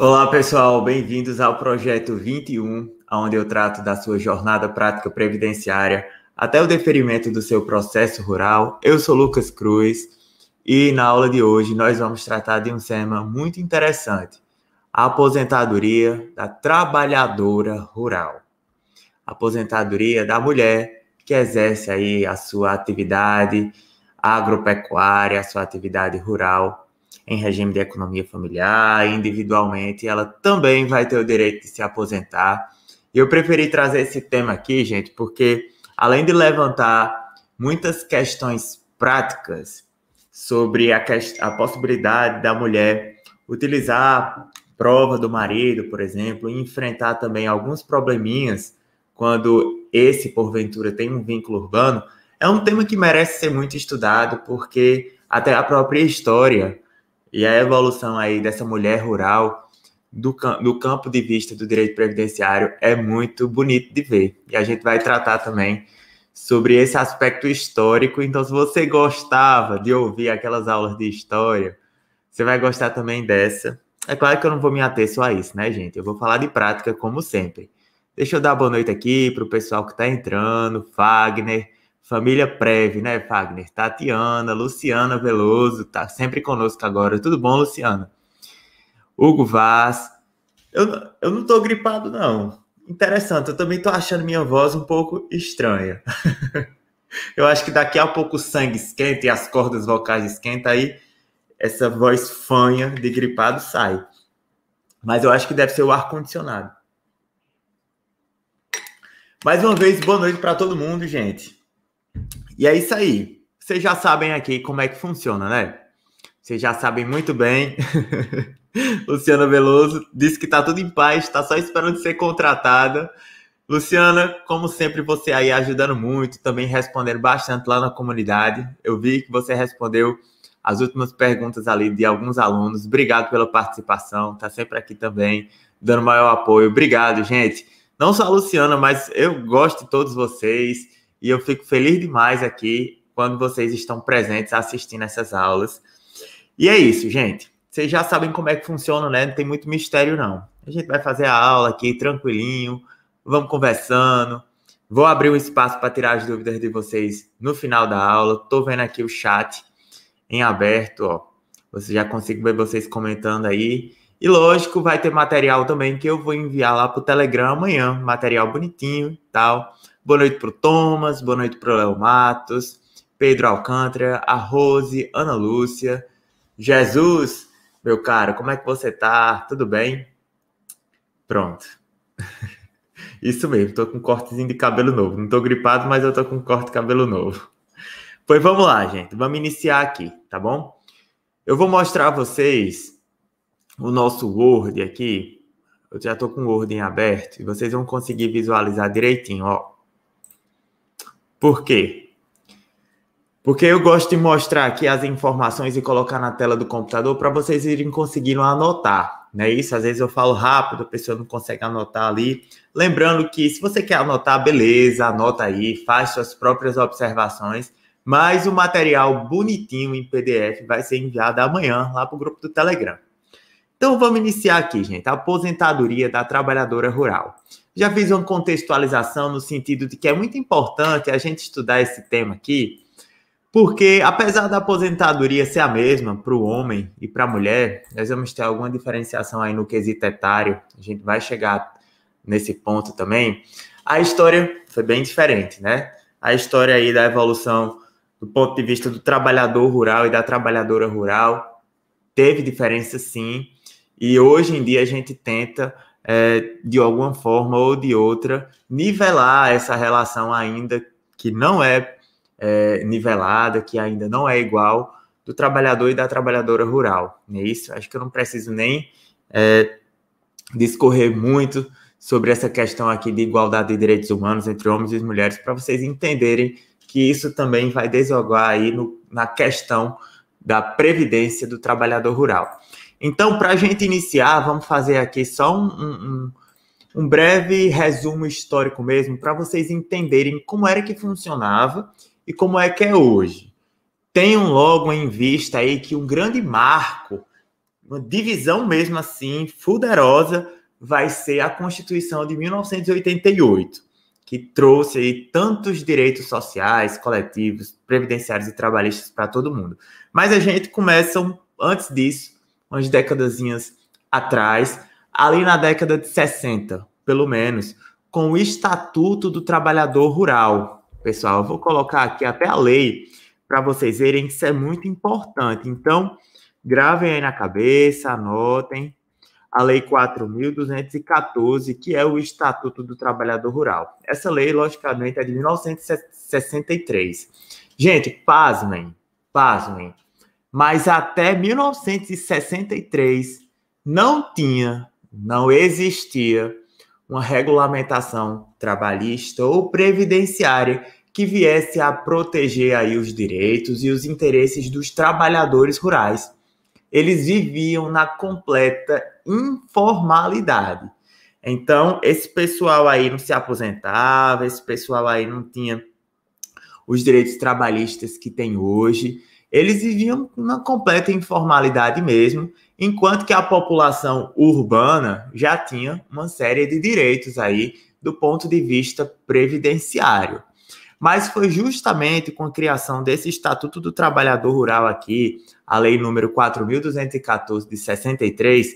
Olá, pessoal, bem-vindos ao projeto 21, onde eu trato da sua jornada prática previdenciária até o deferimento do seu processo rural. Eu sou Lucas Cruz e na aula de hoje nós vamos tratar de um tema muito interessante: a aposentadoria da trabalhadora rural. A aposentadoria da mulher que exerce aí a sua atividade agropecuária, a sua atividade rural em regime de economia familiar, individualmente, ela também vai ter o direito de se aposentar. E eu preferi trazer esse tema aqui, gente, porque além de levantar muitas questões práticas sobre a, a possibilidade da mulher utilizar prova do marido, por exemplo, e enfrentar também alguns probleminhas quando esse, porventura, tem um vínculo urbano, é um tema que merece ser muito estudado, porque até a própria história e a evolução aí dessa mulher rural do, do campo de vista do direito previdenciário é muito bonito de ver. E a gente vai tratar também sobre esse aspecto histórico. Então, se você gostava de ouvir aquelas aulas de história, você vai gostar também dessa. É claro que eu não vou me ater só a isso, né, gente? Eu vou falar de prática, como sempre. Deixa eu dar boa noite aqui para o pessoal que está entrando, Fagner, Família Preve, né, Wagner? Tatiana, Luciana Veloso, tá sempre conosco agora. Tudo bom, Luciana? Hugo Vaz. Eu, eu não tô gripado, não. Interessante, eu também tô achando minha voz um pouco estranha. eu acho que daqui a pouco o sangue esquenta e as cordas vocais esquentam, aí essa voz fanha de gripado sai. Mas eu acho que deve ser o ar-condicionado. Mais uma vez, boa noite para todo mundo, gente. E é isso aí. Vocês já sabem aqui como é que funciona, né? Vocês já sabem muito bem. Luciana Veloso disse que está tudo em paz, está só esperando ser contratada. Luciana, como sempre, você aí ajudando muito, também respondendo bastante lá na comunidade. Eu vi que você respondeu as últimas perguntas ali de alguns alunos. Obrigado pela participação, está sempre aqui também, dando maior apoio. Obrigado, gente. Não só a Luciana, mas eu gosto de todos vocês. E eu fico feliz demais aqui quando vocês estão presentes assistindo essas aulas. E é isso, gente. Vocês já sabem como é que funciona, né? Não tem muito mistério, não. A gente vai fazer a aula aqui tranquilinho, vamos conversando. Vou abrir um espaço para tirar as dúvidas de vocês no final da aula. estou vendo aqui o chat em aberto, ó. Você já consigo ver vocês comentando aí. E lógico, vai ter material também que eu vou enviar lá pro Telegram amanhã, material bonitinho e tal. Boa noite para o Thomas, boa noite para o Léo Matos, Pedro Alcântara, a Rose, Ana Lúcia. Jesus, meu caro, como é que você tá? Tudo bem? Pronto. Isso mesmo, tô com um cortezinho de cabelo novo. Não tô gripado, mas eu tô com um corte de cabelo novo. Pois vamos lá, gente. Vamos iniciar aqui, tá bom? Eu vou mostrar a vocês o nosso Word aqui. Eu já tô com o Word em aberto e vocês vão conseguir visualizar direitinho, ó. Por quê? Porque eu gosto de mostrar aqui as informações e colocar na tela do computador para vocês irem conseguindo anotar. Não é isso? Às vezes eu falo rápido, a pessoa não consegue anotar ali. Lembrando que se você quer anotar, beleza, anota aí, faz suas próprias observações. Mas o material bonitinho em PDF vai ser enviado amanhã lá para o grupo do Telegram. Então vamos iniciar aqui, gente. A aposentadoria da trabalhadora rural já fiz uma contextualização no sentido de que é muito importante a gente estudar esse tema aqui, porque apesar da aposentadoria ser a mesma para o homem e para a mulher, nós vamos ter alguma diferenciação aí no quesito etário, a gente vai chegar nesse ponto também. A história foi bem diferente, né? A história aí da evolução do ponto de vista do trabalhador rural e da trabalhadora rural teve diferença sim, e hoje em dia a gente tenta é, de alguma forma ou de outra, nivelar essa relação ainda que não é, é nivelada, que ainda não é igual do trabalhador e da trabalhadora rural. é isso? Acho que eu não preciso nem é, discorrer muito sobre essa questão aqui de igualdade de direitos humanos entre homens e mulheres para vocês entenderem que isso também vai desogar aí no, na questão da previdência do trabalhador rural. Então, para a gente iniciar, vamos fazer aqui só um, um, um breve resumo histórico mesmo, para vocês entenderem como era que funcionava e como é que é hoje. Tenham logo em vista aí que um grande marco, uma divisão mesmo assim, fuderosa, vai ser a Constituição de 1988, que trouxe aí tantos direitos sociais, coletivos, previdenciários e trabalhistas para todo mundo. Mas a gente começa, antes disso, umas décadas atrás, ali na década de 60, pelo menos, com o Estatuto do Trabalhador Rural. Pessoal, eu vou colocar aqui até a lei para vocês verem que isso é muito importante. Então, gravem aí na cabeça, anotem a Lei 4.214, que é o Estatuto do Trabalhador Rural. Essa lei, logicamente, é de 1963. Gente, pasmem, pasmem mas até 1963 não tinha, não existia uma regulamentação trabalhista ou previdenciária que viesse a proteger aí os direitos e os interesses dos trabalhadores rurais. Eles viviam na completa informalidade. Então, esse pessoal aí não se aposentava, esse pessoal aí não tinha os direitos trabalhistas que tem hoje eles viviam na completa informalidade mesmo, enquanto que a população urbana já tinha uma série de direitos aí do ponto de vista previdenciário. Mas foi justamente com a criação desse Estatuto do Trabalhador Rural aqui, a lei número 4214 de 63,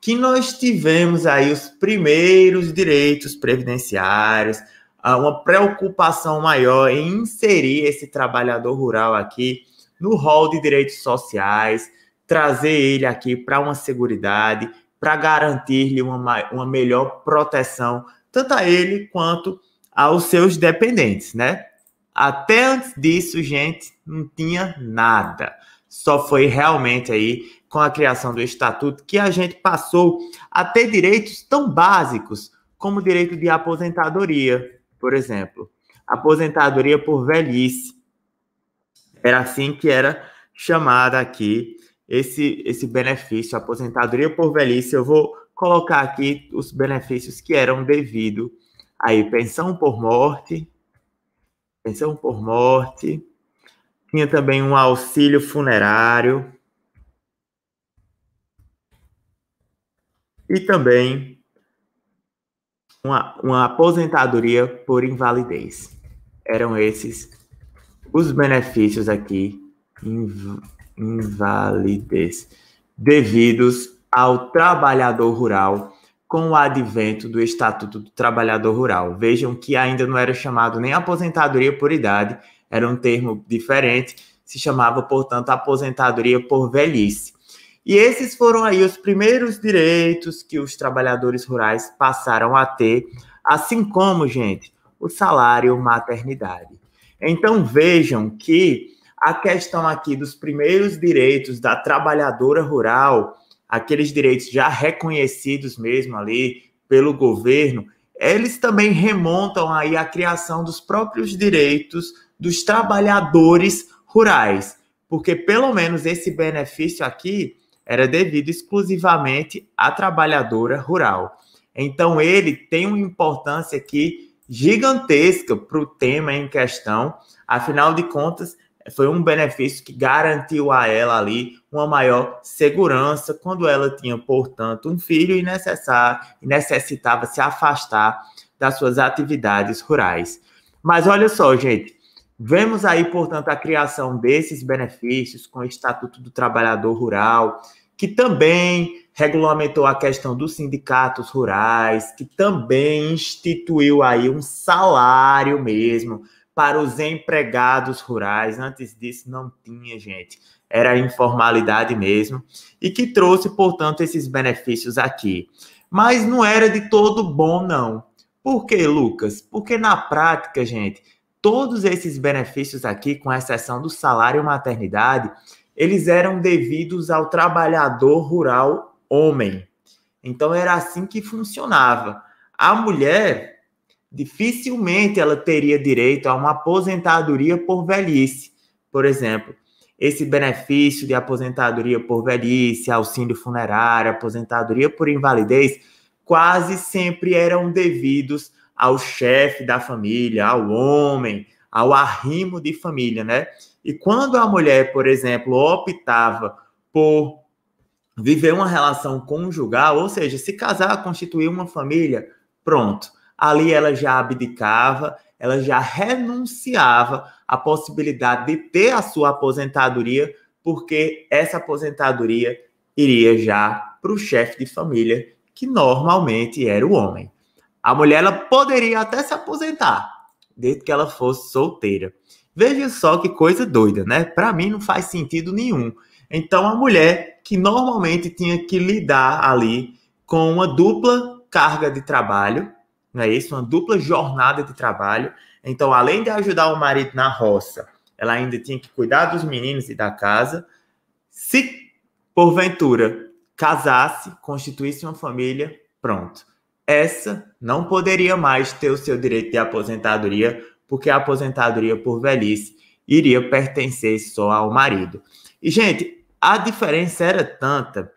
que nós tivemos aí os primeiros direitos previdenciários, ah, uma preocupação maior em inserir esse trabalhador rural aqui no rol de direitos sociais, trazer ele aqui para uma seguridade, para garantir-lhe uma, uma melhor proteção, tanto a ele quanto aos seus dependentes, né? Até antes disso, gente, não tinha nada. Só foi realmente aí com a criação do estatuto que a gente passou a ter direitos tão básicos como o direito de aposentadoria, por exemplo, aposentadoria por velhice, era assim que era chamada aqui esse, esse benefício, aposentadoria por velhice. Eu vou colocar aqui os benefícios que eram devido aí pensão por morte, pensão por morte, tinha também um auxílio funerário e também uma, uma aposentadoria por invalidez. Eram esses os benefícios aqui inv invalidez devidos ao trabalhador rural com o advento do Estatuto do Trabalhador Rural. Vejam que ainda não era chamado nem aposentadoria por idade, era um termo diferente, se chamava, portanto, aposentadoria por velhice. E esses foram aí os primeiros direitos que os trabalhadores rurais passaram a ter, assim como, gente, o salário maternidade. Então vejam que a questão aqui dos primeiros direitos da trabalhadora rural, aqueles direitos já reconhecidos mesmo ali pelo governo, eles também remontam aí à criação dos próprios direitos dos trabalhadores rurais, porque pelo menos esse benefício aqui era devido exclusivamente à trabalhadora rural. Então ele tem uma importância aqui gigantesca para o tema em questão. Afinal de contas, foi um benefício que garantiu a ela ali uma maior segurança quando ela tinha, portanto, um filho e necessitava se afastar das suas atividades rurais. Mas olha só, gente, vemos aí, portanto, a criação desses benefícios com o Estatuto do Trabalhador Rural, que também regulamentou a questão dos sindicatos rurais, que também instituiu aí um salário mesmo para os empregados rurais. Antes disso não tinha, gente. Era informalidade mesmo e que trouxe, portanto, esses benefícios aqui. Mas não era de todo bom não. Por quê, Lucas? Porque na prática, gente, todos esses benefícios aqui, com exceção do salário maternidade, eles eram devidos ao trabalhador rural homem. Então era assim que funcionava. A mulher dificilmente ela teria direito a uma aposentadoria por velhice, por exemplo. Esse benefício de aposentadoria por velhice, auxílio funerário, aposentadoria por invalidez, quase sempre eram devidos ao chefe da família, ao homem, ao arrimo de família, né? E quando a mulher, por exemplo, optava por viver uma relação conjugal, ou seja, se casar, constituir uma família, pronto. Ali ela já abdicava, ela já renunciava à possibilidade de ter a sua aposentadoria, porque essa aposentadoria iria já para o chefe de família, que normalmente era o homem. A mulher ela poderia até se aposentar, desde que ela fosse solteira. Veja só que coisa doida, né? Para mim não faz sentido nenhum então, a mulher que normalmente tinha que lidar ali com uma dupla carga de trabalho, não é isso? Uma dupla jornada de trabalho. Então, além de ajudar o marido na roça, ela ainda tinha que cuidar dos meninos e da casa. Se porventura casasse, constituísse uma família, pronto. Essa não poderia mais ter o seu direito de aposentadoria, porque a aposentadoria por velhice iria pertencer só ao marido. E, gente, a diferença era tanta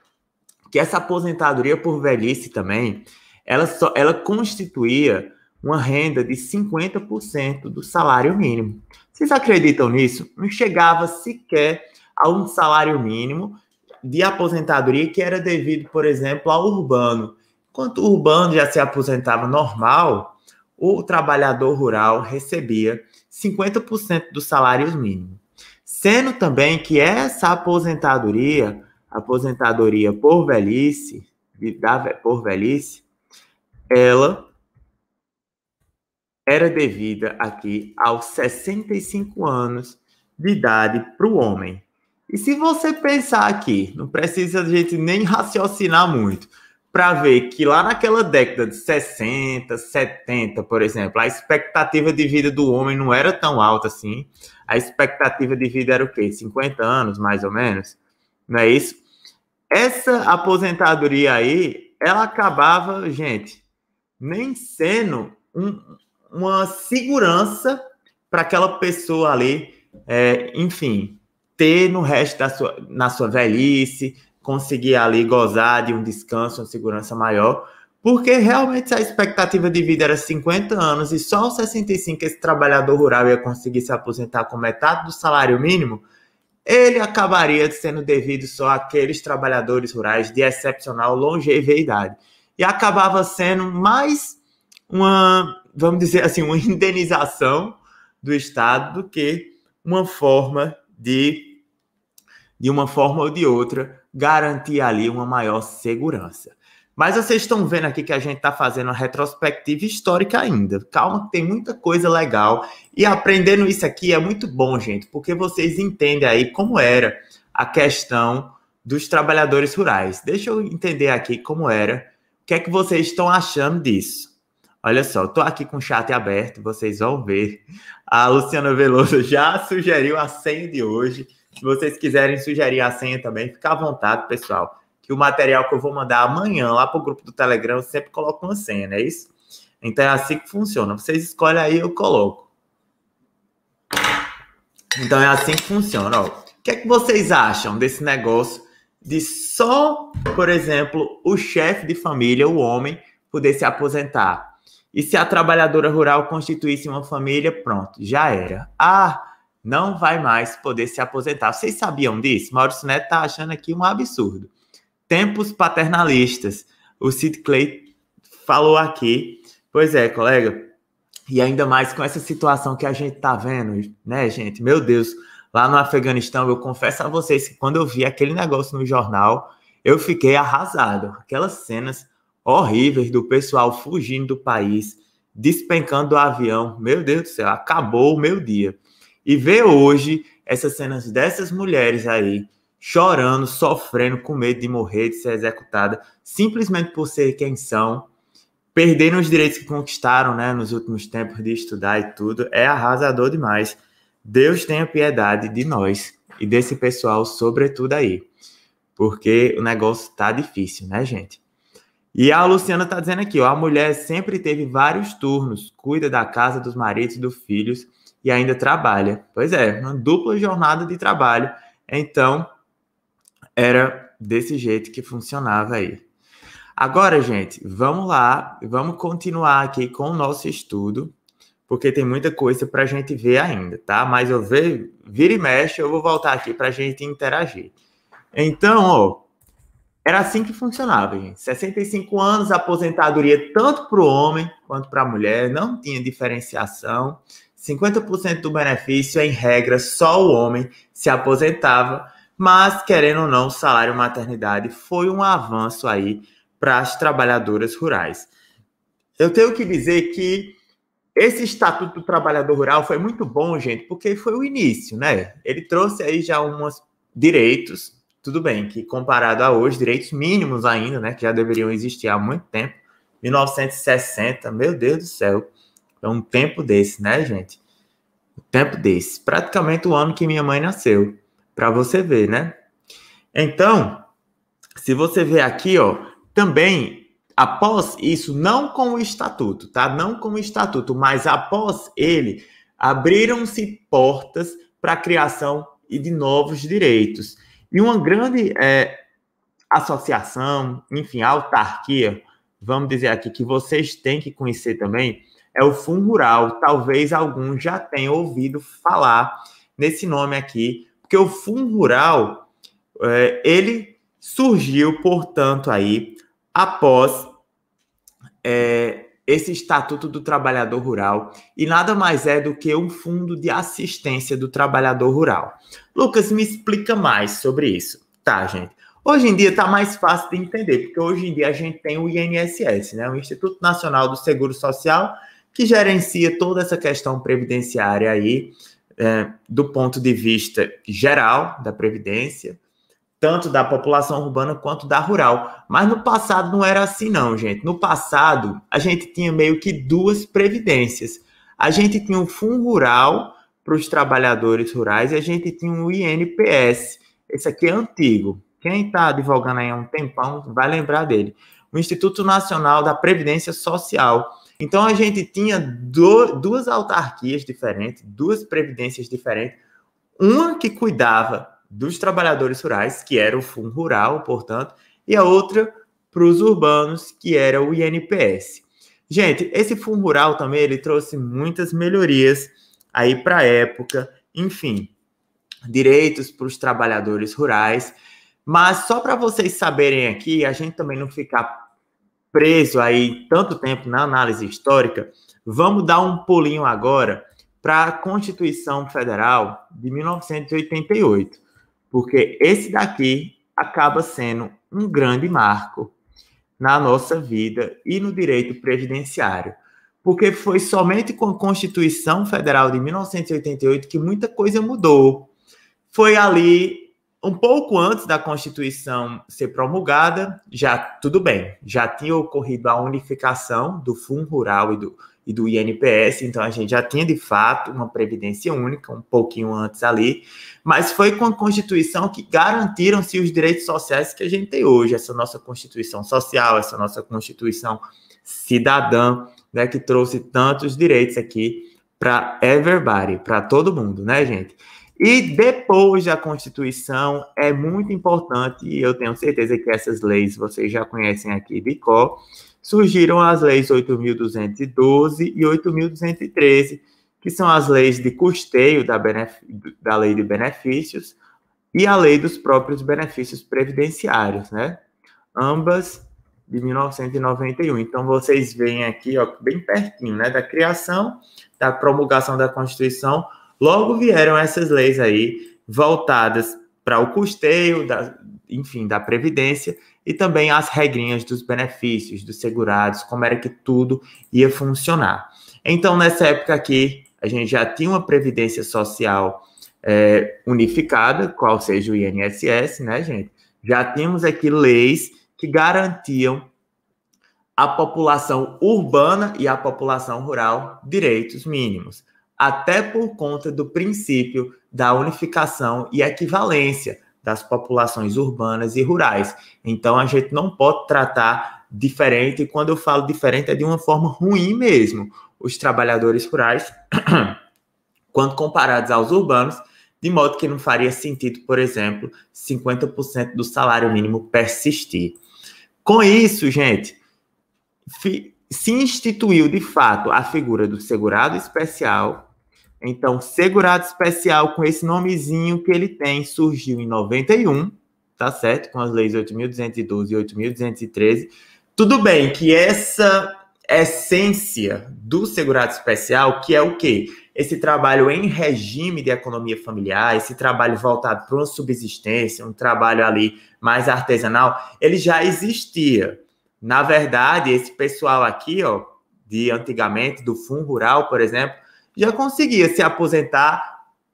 que essa aposentadoria por velhice também, ela, só, ela constituía uma renda de 50% do salário mínimo. Vocês acreditam nisso? Não chegava sequer a um salário mínimo de aposentadoria que era devido, por exemplo, ao urbano. Enquanto o urbano já se aposentava normal, o trabalhador rural recebia 50% do salário mínimo. Sendo também que essa aposentadoria, aposentadoria por velhice, por velhice, ela era devida aqui aos 65 anos de idade para o homem. E se você pensar aqui, não precisa a gente nem raciocinar muito, para ver que lá naquela década de 60, 70, por exemplo, a expectativa de vida do homem não era tão alta assim a expectativa de vida era o quê? 50 anos, mais ou menos? Não é isso? Essa aposentadoria aí, ela acabava, gente, nem sendo um, uma segurança para aquela pessoa ali, é, enfim, ter no resto da sua, na sua velhice, conseguir ali gozar de um descanso, uma segurança maior. Porque realmente se a expectativa de vida era 50 anos e só aos 65 esse trabalhador rural ia conseguir se aposentar com metade do salário mínimo, ele acabaria sendo devido só àqueles trabalhadores rurais de excepcional longevidade. E acabava sendo mais uma, vamos dizer assim, uma indenização do Estado do que uma forma de, de uma forma ou de outra, garantir ali uma maior segurança. Mas vocês estão vendo aqui que a gente está fazendo uma retrospectiva histórica ainda. Calma, tem muita coisa legal. E aprendendo isso aqui é muito bom, gente, porque vocês entendem aí como era a questão dos trabalhadores rurais. Deixa eu entender aqui como era. O que é que vocês estão achando disso? Olha só, estou aqui com o chat aberto, vocês vão ver. A Luciana Veloso já sugeriu a senha de hoje. Se vocês quiserem sugerir a senha também, fica à vontade, pessoal que o material que eu vou mandar amanhã lá para o grupo do Telegram, eu sempre coloco uma senha, não é isso? Então é assim que funciona. Vocês escolhem aí, eu coloco. Então é assim que funciona. Ó. O que é que vocês acham desse negócio de só, por exemplo, o chefe de família, o homem, poder se aposentar? E se a trabalhadora rural constituísse uma família, pronto, já era. Ah, não vai mais poder se aposentar. Vocês sabiam disso? Maurício Neto está achando aqui um absurdo tempos paternalistas. O Sid Clay falou aqui. Pois é, colega. E ainda mais com essa situação que a gente tá vendo, né, gente? Meu Deus, lá no Afeganistão, eu confesso a vocês que quando eu vi aquele negócio no jornal, eu fiquei arrasado. Aquelas cenas horríveis do pessoal fugindo do país, despencando o avião. Meu Deus do céu, acabou o meu dia. E ver hoje essas cenas dessas mulheres aí chorando, sofrendo, com medo de morrer, de ser executada, simplesmente por ser quem são, perdendo os direitos que conquistaram né, nos últimos tempos de estudar e tudo, é arrasador demais. Deus tenha piedade de nós e desse pessoal, sobretudo aí, porque o negócio tá difícil, né, gente? E a Luciana tá dizendo aqui, ó, a mulher sempre teve vários turnos, cuida da casa, dos maridos, dos filhos e ainda trabalha. Pois é, uma dupla jornada de trabalho. Então, era desse jeito que funcionava aí. Agora, gente, vamos lá, vamos continuar aqui com o nosso estudo, porque tem muita coisa para a gente ver ainda, tá? Mas eu vejo, vira e mexe, eu vou voltar aqui para a gente interagir. Então, ó, era assim que funcionava, gente. 65 anos, aposentadoria tanto para o homem quanto para a mulher, não tinha diferenciação. 50% do benefício, em regra, só o homem se aposentava mas, querendo ou não, o salário maternidade foi um avanço aí para as trabalhadoras rurais. Eu tenho que dizer que esse Estatuto do Trabalhador Rural foi muito bom, gente, porque foi o início, né? Ele trouxe aí já alguns direitos, tudo bem, que comparado a hoje, direitos mínimos ainda, né? Que já deveriam existir há muito tempo. 1960, meu Deus do céu. É um tempo desse, né, gente? Um tempo desse. Praticamente o ano que minha mãe nasceu para você ver, né? Então, se você ver aqui, ó, também após isso, não com o estatuto, tá? Não com o estatuto, mas após ele, abriram-se portas para a criação de novos direitos. E uma grande é, associação, enfim, autarquia, vamos dizer aqui, que vocês têm que conhecer também, é o Fundo Rural. Talvez alguns já tenham ouvido falar nesse nome aqui, porque o fundo rural, é, ele surgiu, portanto, aí, após é, esse Estatuto do Trabalhador Rural, e nada mais é do que um fundo de assistência do trabalhador rural. Lucas, me explica mais sobre isso. Tá, gente. Hoje em dia está mais fácil de entender, porque hoje em dia a gente tem o INSS, né? o Instituto Nacional do Seguro Social, que gerencia toda essa questão previdenciária aí é, do ponto de vista geral da Previdência, tanto da população urbana quanto da rural. Mas no passado não era assim, não, gente. No passado, a gente tinha meio que duas previdências. A gente tinha um fundo rural para os trabalhadores rurais e a gente tinha um INPS. Esse aqui é antigo. Quem está advogando aí há um tempão vai lembrar dele. O Instituto Nacional da Previdência Social então a gente tinha do, duas autarquias diferentes, duas previdências diferentes, uma que cuidava dos trabalhadores rurais, que era o Fundo Rural, portanto, e a outra para os urbanos, que era o INPS. Gente, esse Fundo Rural também ele trouxe muitas melhorias aí para a época, enfim, direitos para os trabalhadores rurais. Mas só para vocês saberem aqui, a gente também não ficar preso aí tanto tempo na análise histórica, vamos dar um pulinho agora para a Constituição Federal de 1988, porque esse daqui acaba sendo um grande marco na nossa vida e no direito previdenciário, porque foi somente com a Constituição Federal de 1988 que muita coisa mudou. Foi ali um pouco antes da Constituição ser promulgada, já tudo bem, já tinha ocorrido a unificação do Fundo Rural e do, e do INPS, então a gente já tinha de fato uma previdência única, um pouquinho antes ali, mas foi com a Constituição que garantiram-se os direitos sociais que a gente tem hoje, essa nossa Constituição Social, essa nossa Constituição Cidadã, né, que trouxe tantos direitos aqui para everybody, para todo mundo, né, gente? E depois da Constituição, é muito importante, e eu tenho certeza que essas leis vocês já conhecem aqui de cor, surgiram as leis 8.212 e 8.213, que são as leis de custeio da, da lei de benefícios e a lei dos próprios benefícios previdenciários, né? Ambas de 1991. Então, vocês veem aqui, ó, bem pertinho, né, da criação, da promulgação da Constituição, Logo vieram essas leis aí voltadas para o custeio, da, enfim, da previdência e também as regrinhas dos benefícios dos segurados, como era que tudo ia funcionar. Então, nessa época aqui, a gente já tinha uma previdência social é, unificada, qual seja o INSS, né, gente? Já tínhamos aqui leis que garantiam à população urbana e à população rural direitos mínimos até por conta do princípio da unificação e equivalência das populações urbanas e rurais. Então, a gente não pode tratar diferente, e quando eu falo diferente, é de uma forma ruim mesmo. Os trabalhadores rurais, quando comparados aos urbanos, de modo que não faria sentido, por exemplo, 50% do salário mínimo persistir. Com isso, gente, se instituiu de fato a figura do segurado especial. Então, segurado especial, com esse nomezinho que ele tem, surgiu em 91, tá certo? Com as leis 8.212 e 8.213. Tudo bem que essa essência do segurado especial, que é o quê? Esse trabalho em regime de economia familiar, esse trabalho voltado para uma subsistência, um trabalho ali mais artesanal, ele já existia. Na verdade, esse pessoal aqui, ó, de antigamente, do Fundo Rural, por exemplo, já conseguia se aposentar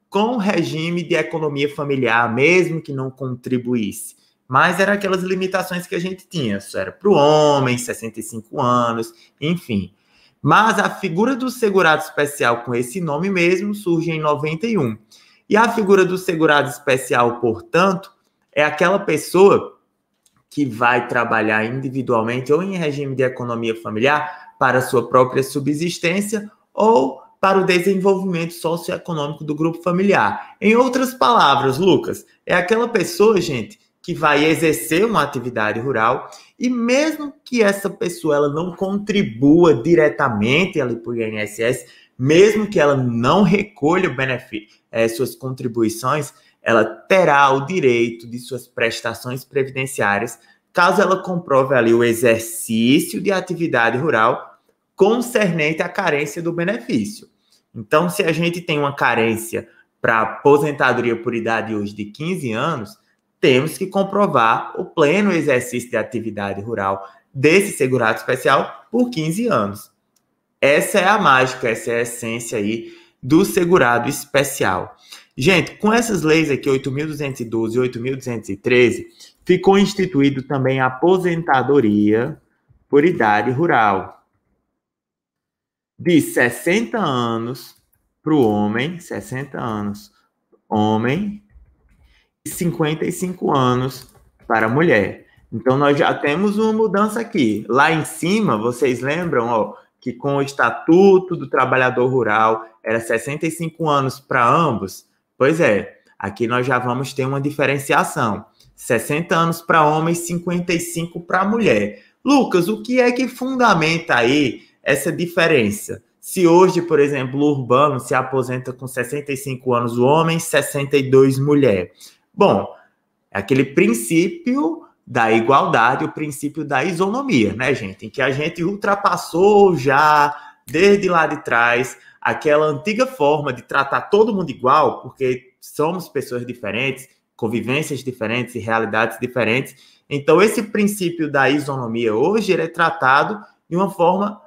com o regime de economia familiar, mesmo que não contribuísse. Mas eram aquelas limitações que a gente tinha. Isso era para o homem, 65 anos, enfim. Mas a figura do segurado especial com esse nome mesmo surge em 91. E a figura do segurado especial, portanto, é aquela pessoa que vai trabalhar individualmente ou em regime de economia familiar para sua própria subsistência ou para o desenvolvimento socioeconômico do grupo familiar. Em outras palavras, Lucas, é aquela pessoa, gente, que vai exercer uma atividade rural e mesmo que essa pessoa ela não contribua diretamente ali para o INSS, mesmo que ela não recolha benefício, é, suas contribuições, ela terá o direito de suas prestações previdenciárias caso ela comprove ali o exercício de atividade rural concernente à carência do benefício. Então, se a gente tem uma carência para aposentadoria por idade hoje de 15 anos, temos que comprovar o pleno exercício de atividade rural desse segurado especial por 15 anos. Essa é a mágica, essa é a essência aí do segurado especial. Gente, com essas leis aqui, 8.212 e 8.213, ficou instituído também a aposentadoria por idade rural. De 60 anos para o homem, 60 anos, homem, e 55 anos para a mulher. Então, nós já temos uma mudança aqui. Lá em cima, vocês lembram ó, que com o Estatuto do Trabalhador Rural era 65 anos para ambos? Pois é, aqui nós já vamos ter uma diferenciação. 60 anos para homem e 55 para mulher. Lucas, o que é que fundamenta aí essa diferença? Se hoje, por exemplo, o Urbano se aposenta com 65 anos o homem, 62 mulher. Bom, é aquele princípio da igualdade, o princípio da isonomia, né, gente? Em que a gente ultrapassou já desde lá de trás aquela antiga forma de tratar todo mundo igual, porque somos pessoas diferentes, convivências diferentes e realidades diferentes. Então, esse princípio da isonomia hoje ele é tratado de uma forma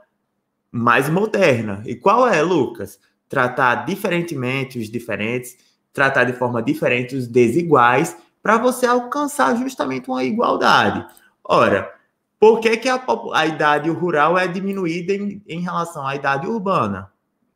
mais moderna. E qual é, Lucas? Tratar diferentemente os diferentes, tratar de forma diferente os desiguais, para você alcançar justamente uma igualdade. Ora, por que, que a, a idade rural é diminuída em, em relação à idade urbana?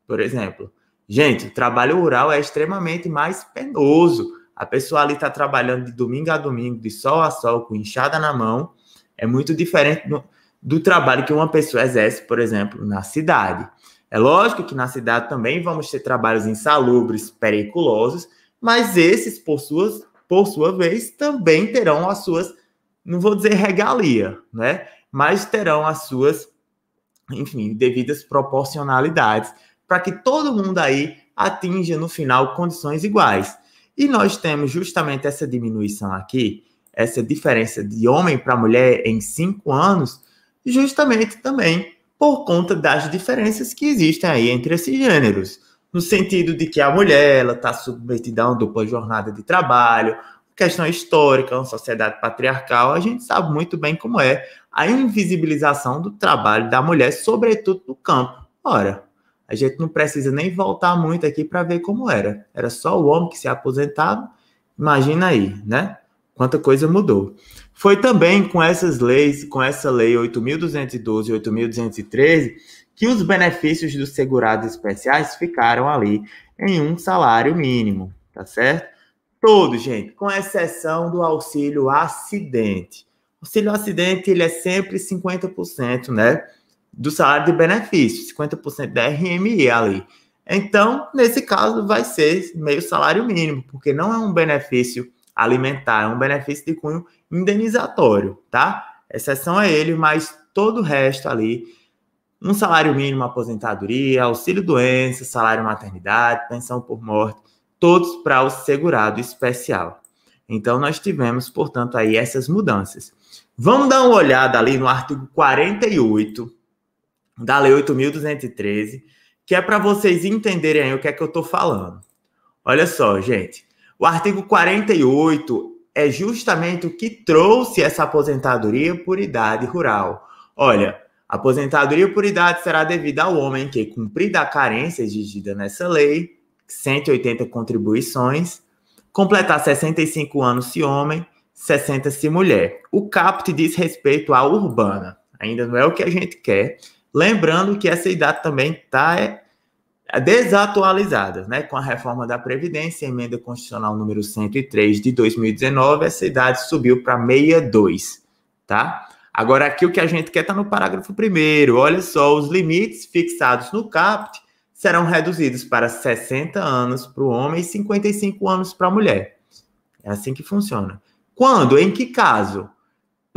por exemplo. Gente, o trabalho rural é extremamente mais penoso. A pessoa ali está trabalhando de domingo a domingo, de sol a sol, com enxada na mão. É muito diferente do, do trabalho que uma pessoa exerce, por exemplo, na cidade. É lógico que na cidade também vamos ter trabalhos insalubres, periculosos, mas esses, por, suas, por sua vez, também terão as suas, não vou dizer regalia, né? Mas terão as suas, enfim, devidas proporcionalidades para que todo mundo aí atinja no final condições iguais. E nós temos justamente essa diminuição aqui, essa diferença de homem para mulher em cinco anos, justamente também por conta das diferenças que existem aí entre esses gêneros. No sentido de que a mulher ela está submetida a uma dupla jornada de trabalho, questão histórica, uma sociedade patriarcal, a gente sabe muito bem como é a invisibilização do trabalho da mulher, sobretudo no campo. Ora, a gente não precisa nem voltar muito aqui para ver como era. Era só o homem que se aposentava. Imagina aí, né? Quanta coisa mudou. Foi também com essas leis, com essa lei 8.212 e 8.213, que os benefícios dos segurados especiais ficaram ali em um salário mínimo, tá certo? Todos, gente, com exceção do auxílio acidente. O auxílio acidente, ele é sempre 50%, né? do salário de benefício, 50% da RMI ali. Então, nesse caso, vai ser meio salário mínimo, porque não é um benefício alimentar, é um benefício de cunho indenizatório, tá? Exceção é ele, mas todo o resto ali, um salário mínimo, aposentadoria, auxílio doença, salário maternidade, pensão por morte, todos para o segurado especial. Então, nós tivemos, portanto, aí essas mudanças. Vamos dar uma olhada ali no artigo 48 da Lei 8.213, que é para vocês entenderem aí o que é que eu estou falando. Olha só, gente. O artigo 48 é justamente o que trouxe essa aposentadoria por idade rural. Olha, a aposentadoria por idade será devida ao homem que, cumprida a carência exigida nessa lei, 180 contribuições, completar 65 anos se homem, 60 se mulher. O CAPT diz respeito à urbana. Ainda não é o que a gente quer, Lembrando que essa idade também está é, é desatualizada, né? Com a reforma da Previdência, emenda constitucional número 103 de 2019, essa idade subiu para 62, tá? Agora, aqui o que a gente quer está no parágrafo primeiro. Olha só, os limites fixados no CAPT serão reduzidos para 60 anos para o homem e 55 anos para a mulher. É assim que funciona. Quando? Em que caso?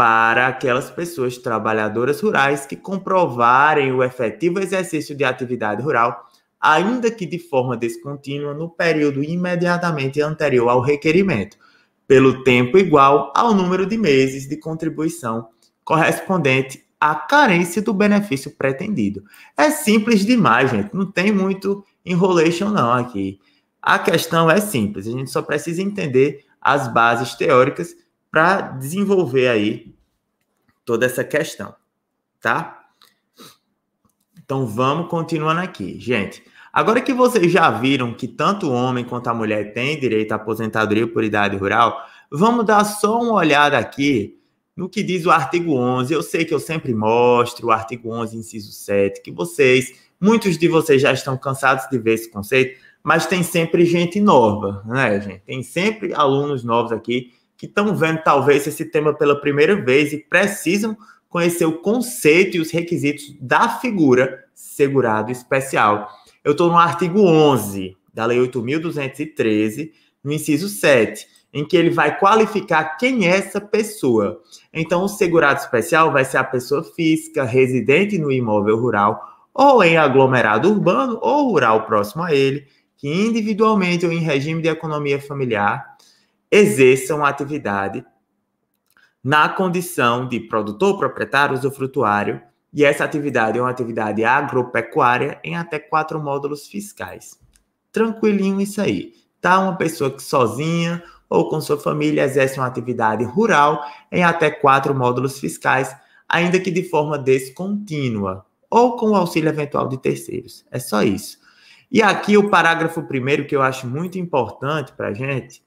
para aquelas pessoas trabalhadoras rurais que comprovarem o efetivo exercício de atividade rural, ainda que de forma descontínua, no período imediatamente anterior ao requerimento, pelo tempo igual ao número de meses de contribuição correspondente à carência do benefício pretendido. É simples demais, gente, não tem muito enrolation não aqui. A questão é simples, a gente só precisa entender as bases teóricas para desenvolver aí toda essa questão, tá? Então vamos continuando aqui, gente. Agora que vocês já viram que tanto o homem quanto a mulher têm direito à aposentadoria por idade rural, vamos dar só uma olhada aqui no que diz o artigo 11. Eu sei que eu sempre mostro o artigo 11, inciso 7, que vocês, muitos de vocês já estão cansados de ver esse conceito, mas tem sempre gente nova, né, gente? Tem sempre alunos novos aqui que estão vendo talvez esse tema pela primeira vez e precisam conhecer o conceito e os requisitos da figura segurado especial. Eu estou no artigo 11 da Lei 8.213, no inciso 7, em que ele vai qualificar quem é essa pessoa. Então, o segurado especial vai ser a pessoa física residente no imóvel rural ou em aglomerado urbano ou rural próximo a ele, que individualmente ou em regime de economia familiar exerçam a atividade na condição de produtor, proprietário, usufrutuário, e essa atividade é uma atividade agropecuária em até quatro módulos fiscais. Tranquilinho isso aí, tá? Uma pessoa que sozinha ou com sua família exerce uma atividade rural em até quatro módulos fiscais, ainda que de forma descontínua, ou com o auxílio eventual de terceiros. É só isso. E aqui o parágrafo primeiro que eu acho muito importante para a gente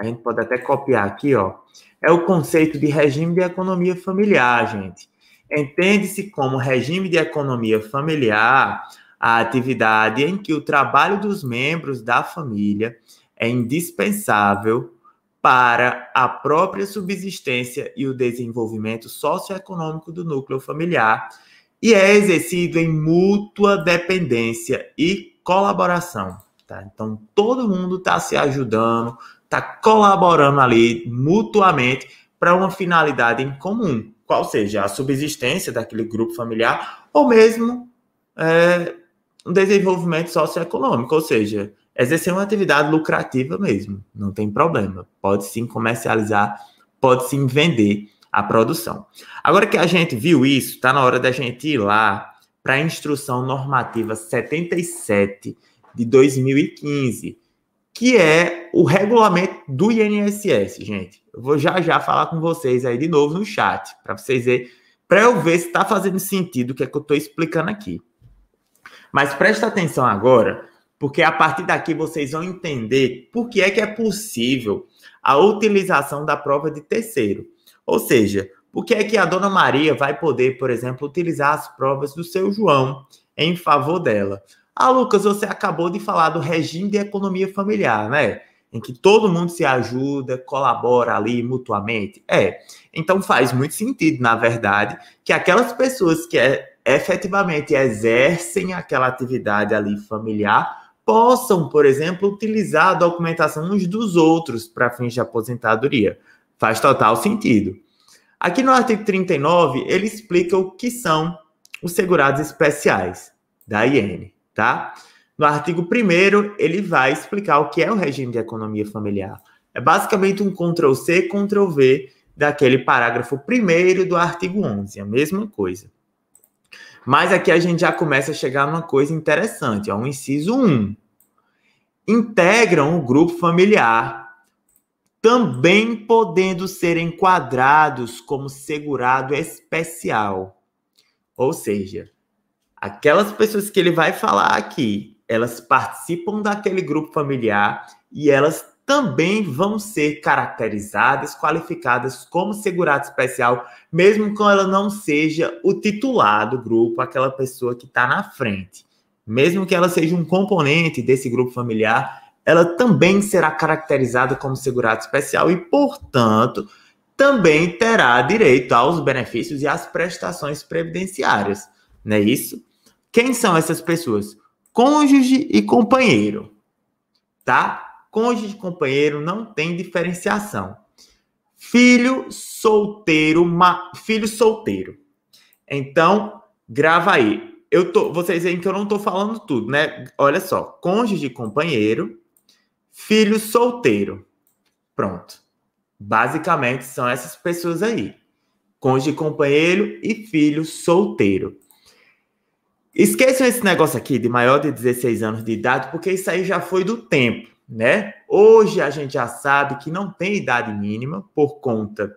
a gente pode até copiar aqui, ó, é o conceito de regime de economia familiar, gente. Entende-se como regime de economia familiar a atividade em que o trabalho dos membros da família é indispensável para a própria subsistência e o desenvolvimento socioeconômico do núcleo familiar e é exercido em mútua dependência e colaboração. Tá? Então, todo mundo está se ajudando, está colaborando ali mutuamente para uma finalidade em comum, qual seja a subsistência daquele grupo familiar ou mesmo é, um desenvolvimento socioeconômico, ou seja, exercer uma atividade lucrativa mesmo, não tem problema. Pode sim comercializar, pode sim vender a produção. Agora que a gente viu isso, está na hora da gente ir lá para a Instrução Normativa 77 de 2015, que é o regulamento do INSS, gente. Eu vou já já falar com vocês aí de novo no chat, para vocês verem, para eu ver se está fazendo sentido o que é que eu estou explicando aqui. Mas presta atenção agora, porque a partir daqui vocês vão entender por que é que é possível a utilização da prova de terceiro. Ou seja, por que é que a dona Maria vai poder, por exemplo, utilizar as provas do seu João em favor dela? Ah, Lucas, você acabou de falar do regime de economia familiar, né? Em que todo mundo se ajuda, colabora ali mutuamente. É. Então faz muito sentido, na verdade, que aquelas pessoas que é, efetivamente exercem aquela atividade ali familiar possam, por exemplo, utilizar a documentação uns dos outros para fins de aposentadoria. Faz total sentido. Aqui no artigo 39, ele explica o que são os segurados especiais da IN tá? No artigo 1 ele vai explicar o que é o regime de economia familiar. É basicamente um Ctrl C, Ctrl V daquele parágrafo 1 do artigo 11, a mesma coisa. Mas aqui a gente já começa a chegar numa coisa interessante, ó, o um inciso 1. Integram o grupo familiar, também podendo ser enquadrados como segurado especial. Ou seja, Aquelas pessoas que ele vai falar aqui, elas participam daquele grupo familiar e elas também vão ser caracterizadas, qualificadas como segurado especial, mesmo que ela não seja o titular do grupo, aquela pessoa que está na frente. Mesmo que ela seja um componente desse grupo familiar, ela também será caracterizada como segurado especial e, portanto, também terá direito aos benefícios e às prestações previdenciárias. Não é isso? Quem são essas pessoas? Cônjuge e companheiro, tá? Cônjuge e companheiro não tem diferenciação. Filho solteiro, ma... filho solteiro. Então, grava aí. Eu tô, vocês veem que eu não tô falando tudo, né? Olha só, cônjuge e companheiro, filho solteiro. Pronto. Basicamente são essas pessoas aí cônjuge companheiro e filho solteiro. Esqueçam esse negócio aqui de maior de 16 anos de idade, porque isso aí já foi do tempo, né? Hoje a gente já sabe que não tem idade mínima por conta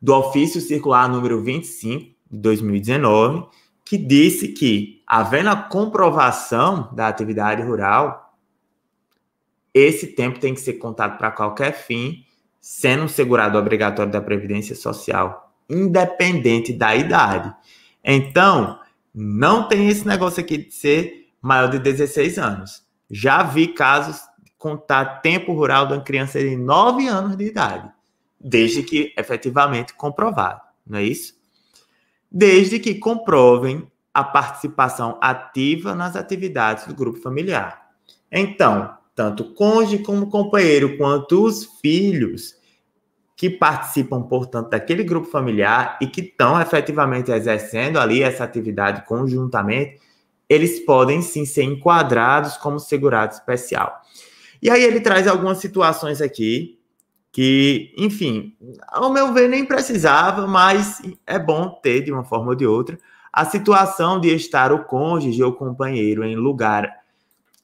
do ofício circular número 25 de 2019, que disse que, havendo a comprovação da atividade rural, esse tempo tem que ser contado para qualquer fim, sendo um segurado obrigatório da Previdência Social, independente da idade. Então, não tem esse negócio aqui de ser maior de 16 anos. Já vi casos contar tempo rural de uma criança de 9 anos de idade, desde que efetivamente comprovado, não é isso? Desde que comprovem a participação ativa nas atividades do grupo familiar. Então, tanto cônjuge como companheiro, quanto os filhos que participam, portanto, daquele grupo familiar e que estão efetivamente exercendo ali essa atividade conjuntamente, eles podem sim ser enquadrados como segurado especial. E aí ele traz algumas situações aqui que, enfim, ao meu ver nem precisava, mas é bom ter de uma forma ou de outra a situação de estar o cônjuge ou companheiro em lugar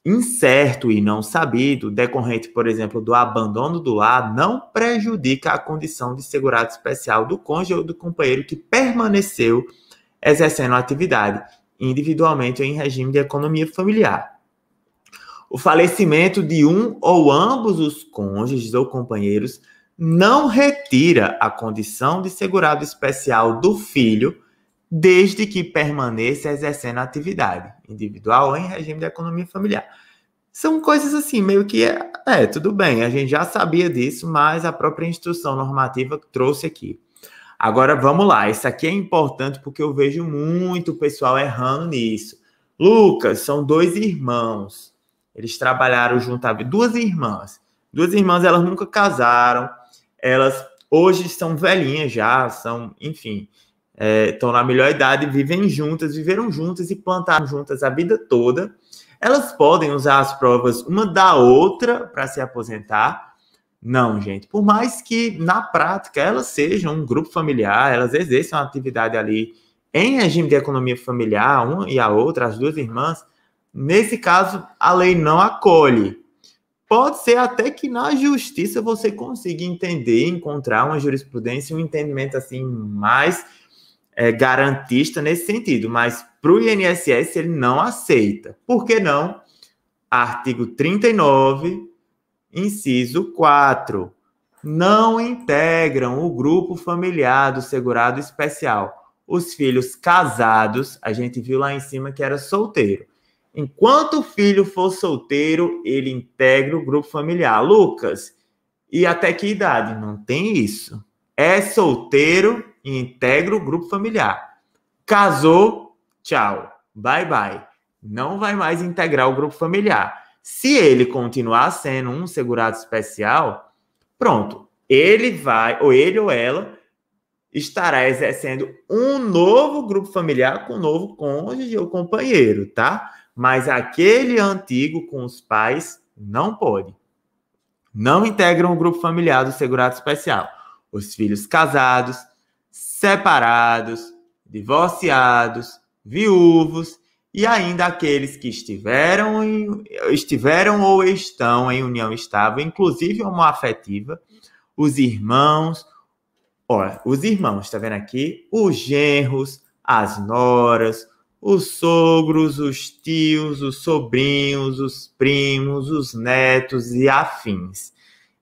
incerto e não sabido, decorrente, por exemplo, do abandono do lar, não prejudica a condição de segurado especial do cônjuge ou do companheiro que permaneceu exercendo atividade, individualmente ou em regime de economia familiar. O falecimento de um ou ambos os cônjuges ou companheiros não retira a condição de segurado especial do filho desde que permaneça exercendo atividade individual ou em regime de economia familiar. São coisas assim, meio que é, é, tudo bem, a gente já sabia disso, mas a própria instrução normativa trouxe aqui. Agora vamos lá, isso aqui é importante porque eu vejo muito pessoal errando nisso. Lucas, são dois irmãos. Eles trabalharam junto a duas irmãs. Duas irmãs, elas nunca casaram. Elas hoje são velhinhas já, são, enfim, é, estão na melhor idade, vivem juntas, viveram juntas e plantaram juntas a vida toda. Elas podem usar as provas uma da outra para se aposentar? Não, gente. Por mais que na prática elas sejam um grupo familiar, elas exerçam atividade ali em regime de economia familiar, uma e a outra, as duas irmãs, nesse caso a lei não acolhe. Pode ser até que na justiça você consiga entender, encontrar uma jurisprudência, um entendimento assim mais é, garantista nesse sentido, mas para o INSS ele não aceita. Por que não? Artigo 39, inciso 4. Não integram o grupo familiar do segurado especial. Os filhos casados, a gente viu lá em cima que era solteiro. Enquanto o filho for solteiro, ele integra o grupo familiar. Lucas, e até que idade? Não tem isso. É solteiro, e integra o grupo familiar. Casou, tchau, bye bye. Não vai mais integrar o grupo familiar. Se ele continuar sendo um segurado especial, pronto, ele vai, ou ele ou ela, estará exercendo um novo grupo familiar com um novo cônjuge ou companheiro, tá? Mas aquele antigo com os pais não pode. Não integram o grupo familiar do segurado especial. Os filhos casados, separados, divorciados, viúvos e ainda aqueles que estiveram, em, estiveram ou estão em união estável, inclusive homoafetiva, os irmãos, olha, os irmãos, está vendo aqui? Os genros, as noras, os sogros, os tios, os sobrinhos, os primos, os netos e afins.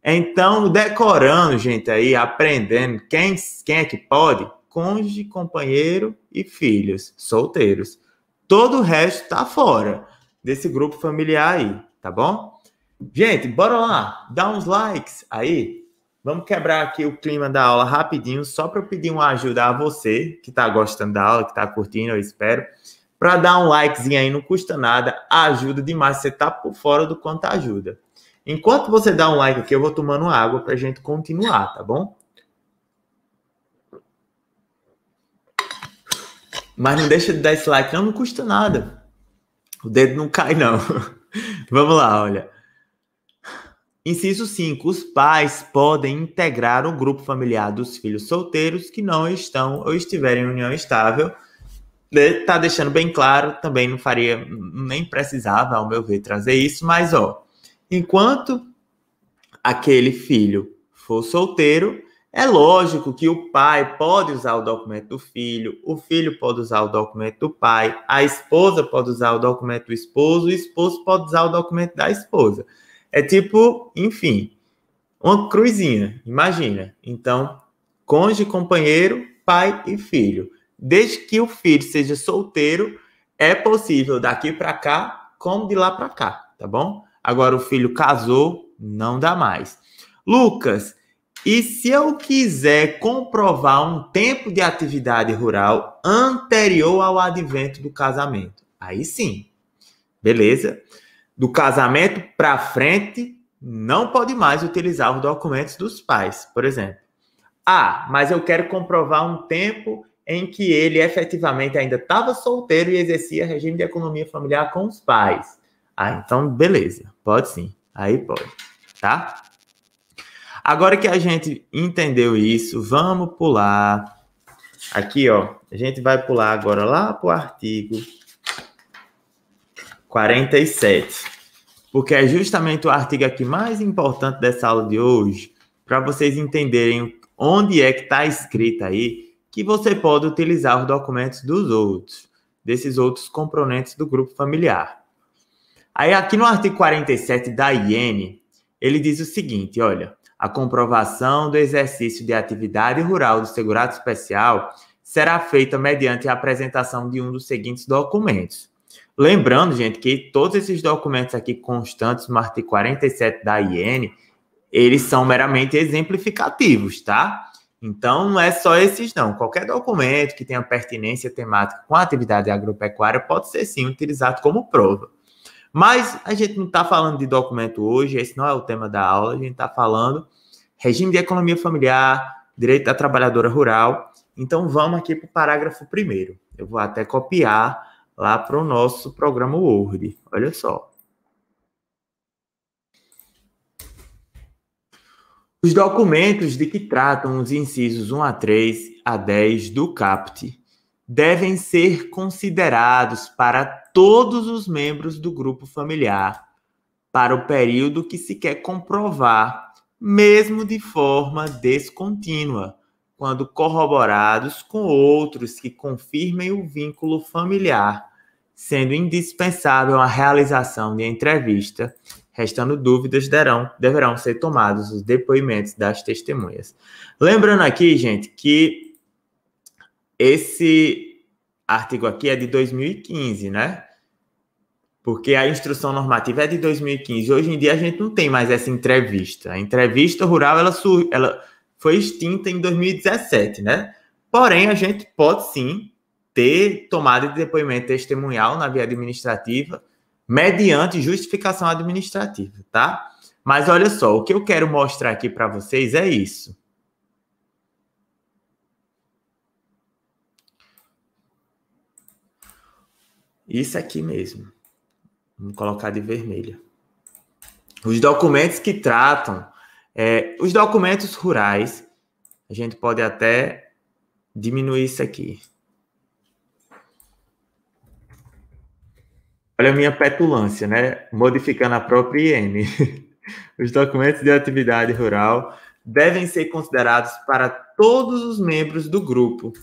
Então, decorando, gente, aí, aprendendo quem, quem é que pode, cônjuge, companheiro e filhos, solteiros. Todo o resto tá fora desse grupo familiar aí, tá bom? Gente, bora lá, dá uns likes aí. Vamos quebrar aqui o clima da aula rapidinho, só para eu pedir uma ajuda a você que está gostando da aula, que está curtindo, eu espero. Para dar um likezinho aí, não custa nada, ajuda demais. Você tá por fora do quanto ajuda. Enquanto você dá um like aqui, eu vou tomando água para a gente continuar, tá bom? Mas não deixa de dar esse like, não, não custa nada. O dedo não cai, não. Vamos lá, olha. Inciso 5. Os pais podem integrar o um grupo familiar dos filhos solteiros que não estão ou estiverem em união estável. Tá deixando bem claro, também não faria, nem precisava, ao meu ver, trazer isso, mas ó, Enquanto aquele filho for solteiro, é lógico que o pai pode usar o documento do filho, o filho pode usar o documento do pai, a esposa pode usar o documento do esposo, o esposo pode usar o documento da esposa. É tipo, enfim, uma cruzinha, imagina. Então, cônjuge, companheiro, pai e filho. Desde que o filho seja solteiro, é possível daqui para cá, como de lá para cá, tá bom? Agora o filho casou, não dá mais. Lucas, e se eu quiser comprovar um tempo de atividade rural anterior ao advento do casamento? Aí sim. Beleza? Do casamento para frente, não pode mais utilizar os documentos dos pais, por exemplo. Ah, mas eu quero comprovar um tempo em que ele efetivamente ainda estava solteiro e exercia regime de economia familiar com os pais. Ah, então beleza, pode sim. Aí pode, tá? Agora que a gente entendeu isso, vamos pular aqui, ó. A gente vai pular agora lá pro artigo 47, porque é justamente o artigo aqui mais importante dessa aula de hoje, para vocês entenderem onde é que está escrito aí que você pode utilizar os documentos dos outros, desses outros componentes do grupo familiar. Aí aqui no artigo 47 da IN, ele diz o seguinte, olha, a comprovação do exercício de atividade rural do segurado especial será feita mediante a apresentação de um dos seguintes documentos. Lembrando, gente, que todos esses documentos aqui constantes no artigo 47 da IN, eles são meramente exemplificativos, tá? Então, não é só esses, não. Qualquer documento que tenha pertinência temática com a atividade agropecuária pode ser, sim, utilizado como prova. Mas a gente não está falando de documento hoje, esse não é o tema da aula, a gente está falando regime de economia familiar, direito da trabalhadora rural. Então vamos aqui para o parágrafo primeiro. Eu vou até copiar lá para o nosso programa Word. Olha só. Os documentos de que tratam os incisos 1 a 3 a 10 do CAPT devem ser considerados para todos os membros do grupo familiar para o período que se quer comprovar, mesmo de forma descontínua, quando corroborados com outros que confirmem o vínculo familiar, sendo indispensável a realização de entrevista. Restando dúvidas, derão, deverão ser tomados os depoimentos das testemunhas. Lembrando aqui, gente, que esse artigo aqui é de 2015, né? Porque a instrução normativa é de 2015. Hoje em dia a gente não tem mais essa entrevista. A entrevista rural ela, sur... ela foi extinta em 2017, né? Porém, a gente pode sim ter tomada de depoimento testemunhal na via administrativa, mediante justificação administrativa, tá? Mas olha só, o que eu quero mostrar aqui para vocês é isso. Isso aqui mesmo. Vamos colocar de vermelho. Os documentos que tratam, é, os documentos rurais, a gente pode até diminuir isso aqui. Olha a minha petulância, né? Modificando a própria IN. Os documentos de atividade rural devem ser considerados para todos os membros do grupo,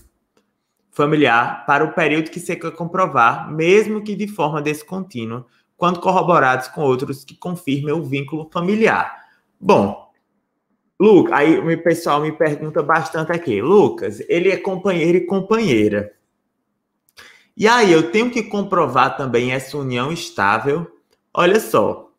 familiar para o período que se quer comprovar, mesmo que de forma descontínua, quando corroborados com outros que confirmem o vínculo familiar. Bom, Lucas, aí o pessoal me pergunta bastante aqui. Lucas, ele é companheiro e companheira. E aí, eu tenho que comprovar também essa união estável? Olha só,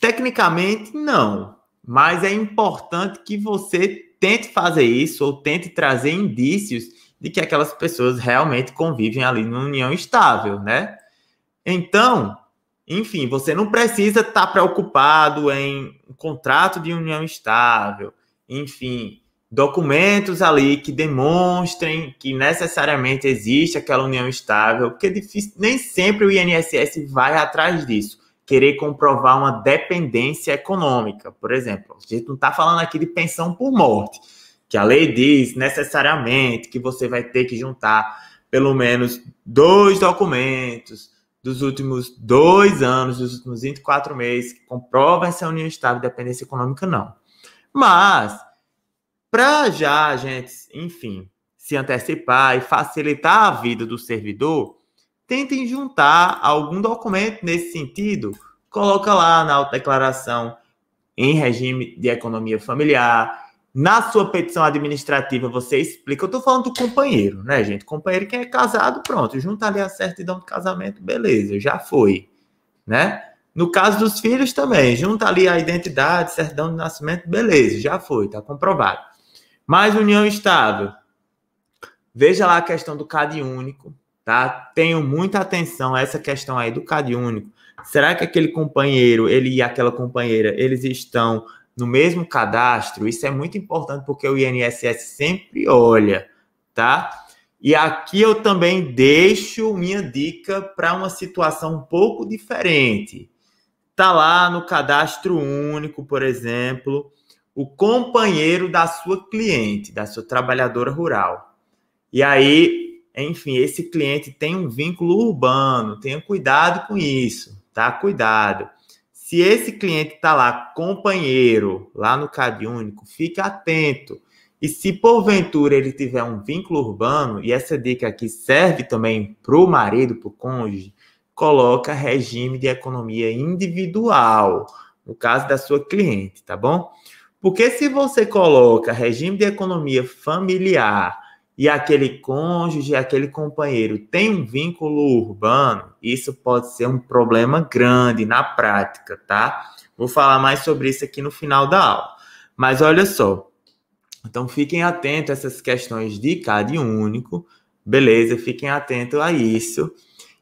tecnicamente não, mas é importante que você tente fazer isso ou tente trazer indícios de que aquelas pessoas realmente convivem ali numa união estável, né? Então, enfim, você não precisa estar tá preocupado em um contrato de união estável, enfim, documentos ali que demonstrem que necessariamente existe aquela união estável, porque é difícil, nem sempre o INSS vai atrás disso. Querer comprovar uma dependência econômica, por exemplo. A gente não está falando aqui de pensão por morte que a lei diz necessariamente que você vai ter que juntar pelo menos dois documentos dos últimos dois anos, dos últimos 24 meses, que comprova essa união estável de dependência econômica, não. Mas, para já a gente, enfim, se antecipar e facilitar a vida do servidor, tentem juntar algum documento nesse sentido, coloca lá na autodeclaração em regime de economia familiar, na sua petição administrativa, você explica. Eu estou falando do companheiro, né, gente? Companheiro que é casado, pronto. Junta ali a certidão de casamento, beleza, já foi. Né? No caso dos filhos também, junta ali a identidade, certidão de nascimento, beleza, já foi, está comprovado. Mais união estável. Veja lá a questão do CAD único, tá? Tenho muita atenção a essa questão aí do CAD único. Será que aquele companheiro, ele e aquela companheira, eles estão no mesmo cadastro, isso é muito importante porque o INSS sempre olha, tá? E aqui eu também deixo minha dica para uma situação um pouco diferente. Tá lá no cadastro único, por exemplo, o companheiro da sua cliente, da sua trabalhadora rural. E aí, enfim, esse cliente tem um vínculo urbano, tenha cuidado com isso, tá? Cuidado. Se esse cliente está lá, companheiro, lá no Cade único, fique atento. E se porventura ele tiver um vínculo urbano, e essa dica aqui serve também para o marido, para o cônjuge, coloca regime de economia individual, no caso da sua cliente, tá bom? Porque se você coloca regime de economia familiar e aquele cônjuge, aquele companheiro tem um vínculo urbano, isso pode ser um problema grande na prática, tá? Vou falar mais sobre isso aqui no final da aula. Mas olha só. Então fiquem atentos a essas questões de cade único, beleza? Fiquem atentos a isso.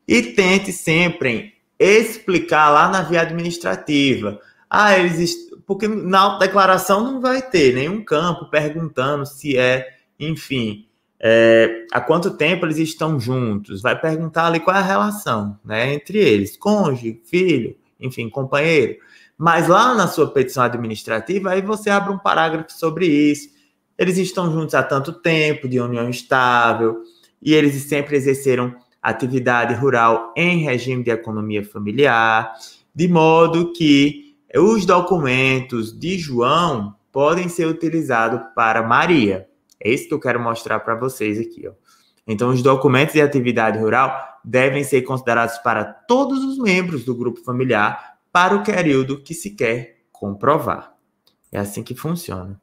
E tente sempre explicar lá na via administrativa. Ah, eles. Porque na declaração não vai ter nenhum campo perguntando se é, enfim é, há quanto tempo eles estão juntos, vai perguntar ali qual é a relação né, entre eles, cônjuge, filho, enfim, companheiro. Mas lá na sua petição administrativa, aí você abre um parágrafo sobre isso. Eles estão juntos há tanto tempo, de união estável, e eles sempre exerceram atividade rural em regime de economia familiar, de modo que os documentos de João podem ser utilizados para Maria. É isso que eu quero mostrar para vocês aqui. Ó. Então, os documentos de atividade rural devem ser considerados para todos os membros do grupo familiar para o período que se quer comprovar. É assim que funciona.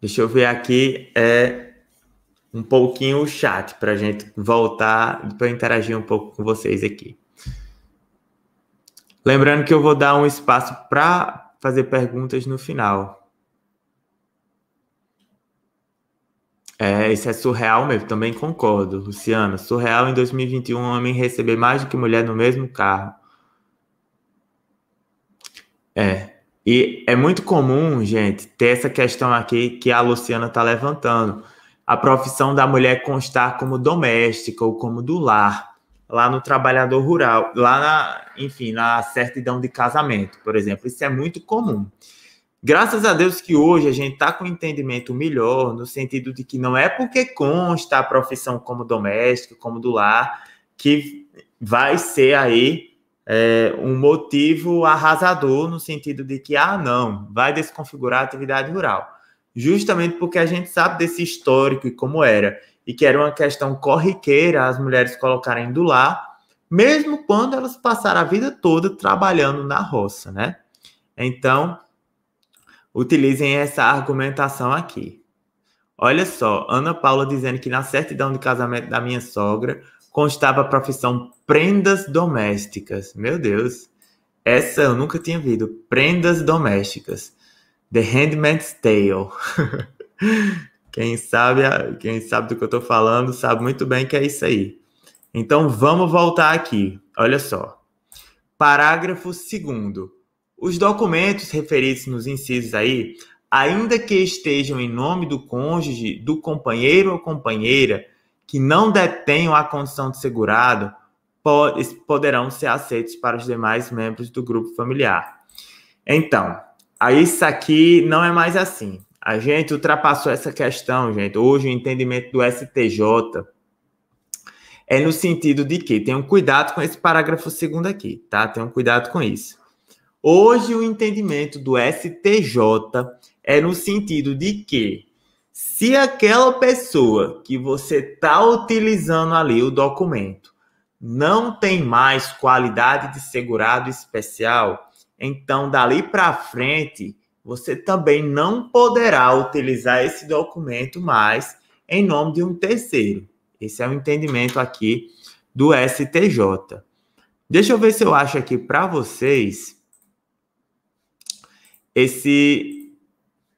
Deixa eu ver aqui é, um pouquinho o chat para a gente voltar, para interagir um pouco com vocês aqui. Lembrando que eu vou dar um espaço para fazer perguntas no final. É, isso é surreal mesmo, também concordo, Luciana. Surreal em 2021 homem receber mais do que mulher no mesmo carro. É. E é muito comum, gente, ter essa questão aqui que a Luciana está levantando. A profissão da mulher constar como doméstica ou como do lar lá no trabalhador rural, lá na, enfim, na certidão de casamento, por exemplo. Isso é muito comum. Graças a Deus que hoje a gente está com um entendimento melhor, no sentido de que não é porque consta a profissão como doméstico, como do lar, que vai ser aí é, um motivo arrasador, no sentido de que, ah, não, vai desconfigurar a atividade rural. Justamente porque a gente sabe desse histórico e como era e que era uma questão corriqueira as mulheres colocarem do lar, mesmo quando elas passaram a vida toda trabalhando na roça, né? Então, utilizem essa argumentação aqui. Olha só, Ana Paula dizendo que na certidão de casamento da minha sogra constava a profissão prendas domésticas. Meu Deus, essa eu nunca tinha visto. Prendas domésticas. The Handmaid's Tale. Quem sabe, quem sabe do que eu estou falando sabe muito bem que é isso aí. Então vamos voltar aqui. Olha só. Parágrafo 2. Os documentos referidos nos incisos aí, ainda que estejam em nome do cônjuge, do companheiro ou companheira que não detenham a condição de segurado, poderão ser aceitos para os demais membros do grupo familiar. Então, aí isso aqui não é mais assim. A gente ultrapassou essa questão, gente. Hoje o entendimento do STJ é no sentido de que tenham cuidado com esse parágrafo segundo aqui, tá? Tenham cuidado com isso. Hoje o entendimento do STJ é no sentido de que se aquela pessoa que você está utilizando ali o documento não tem mais qualidade de segurado especial, então dali para frente você também não poderá utilizar esse documento mais em nome de um terceiro. Esse é o entendimento aqui do STJ. Deixa eu ver se eu acho aqui para vocês esse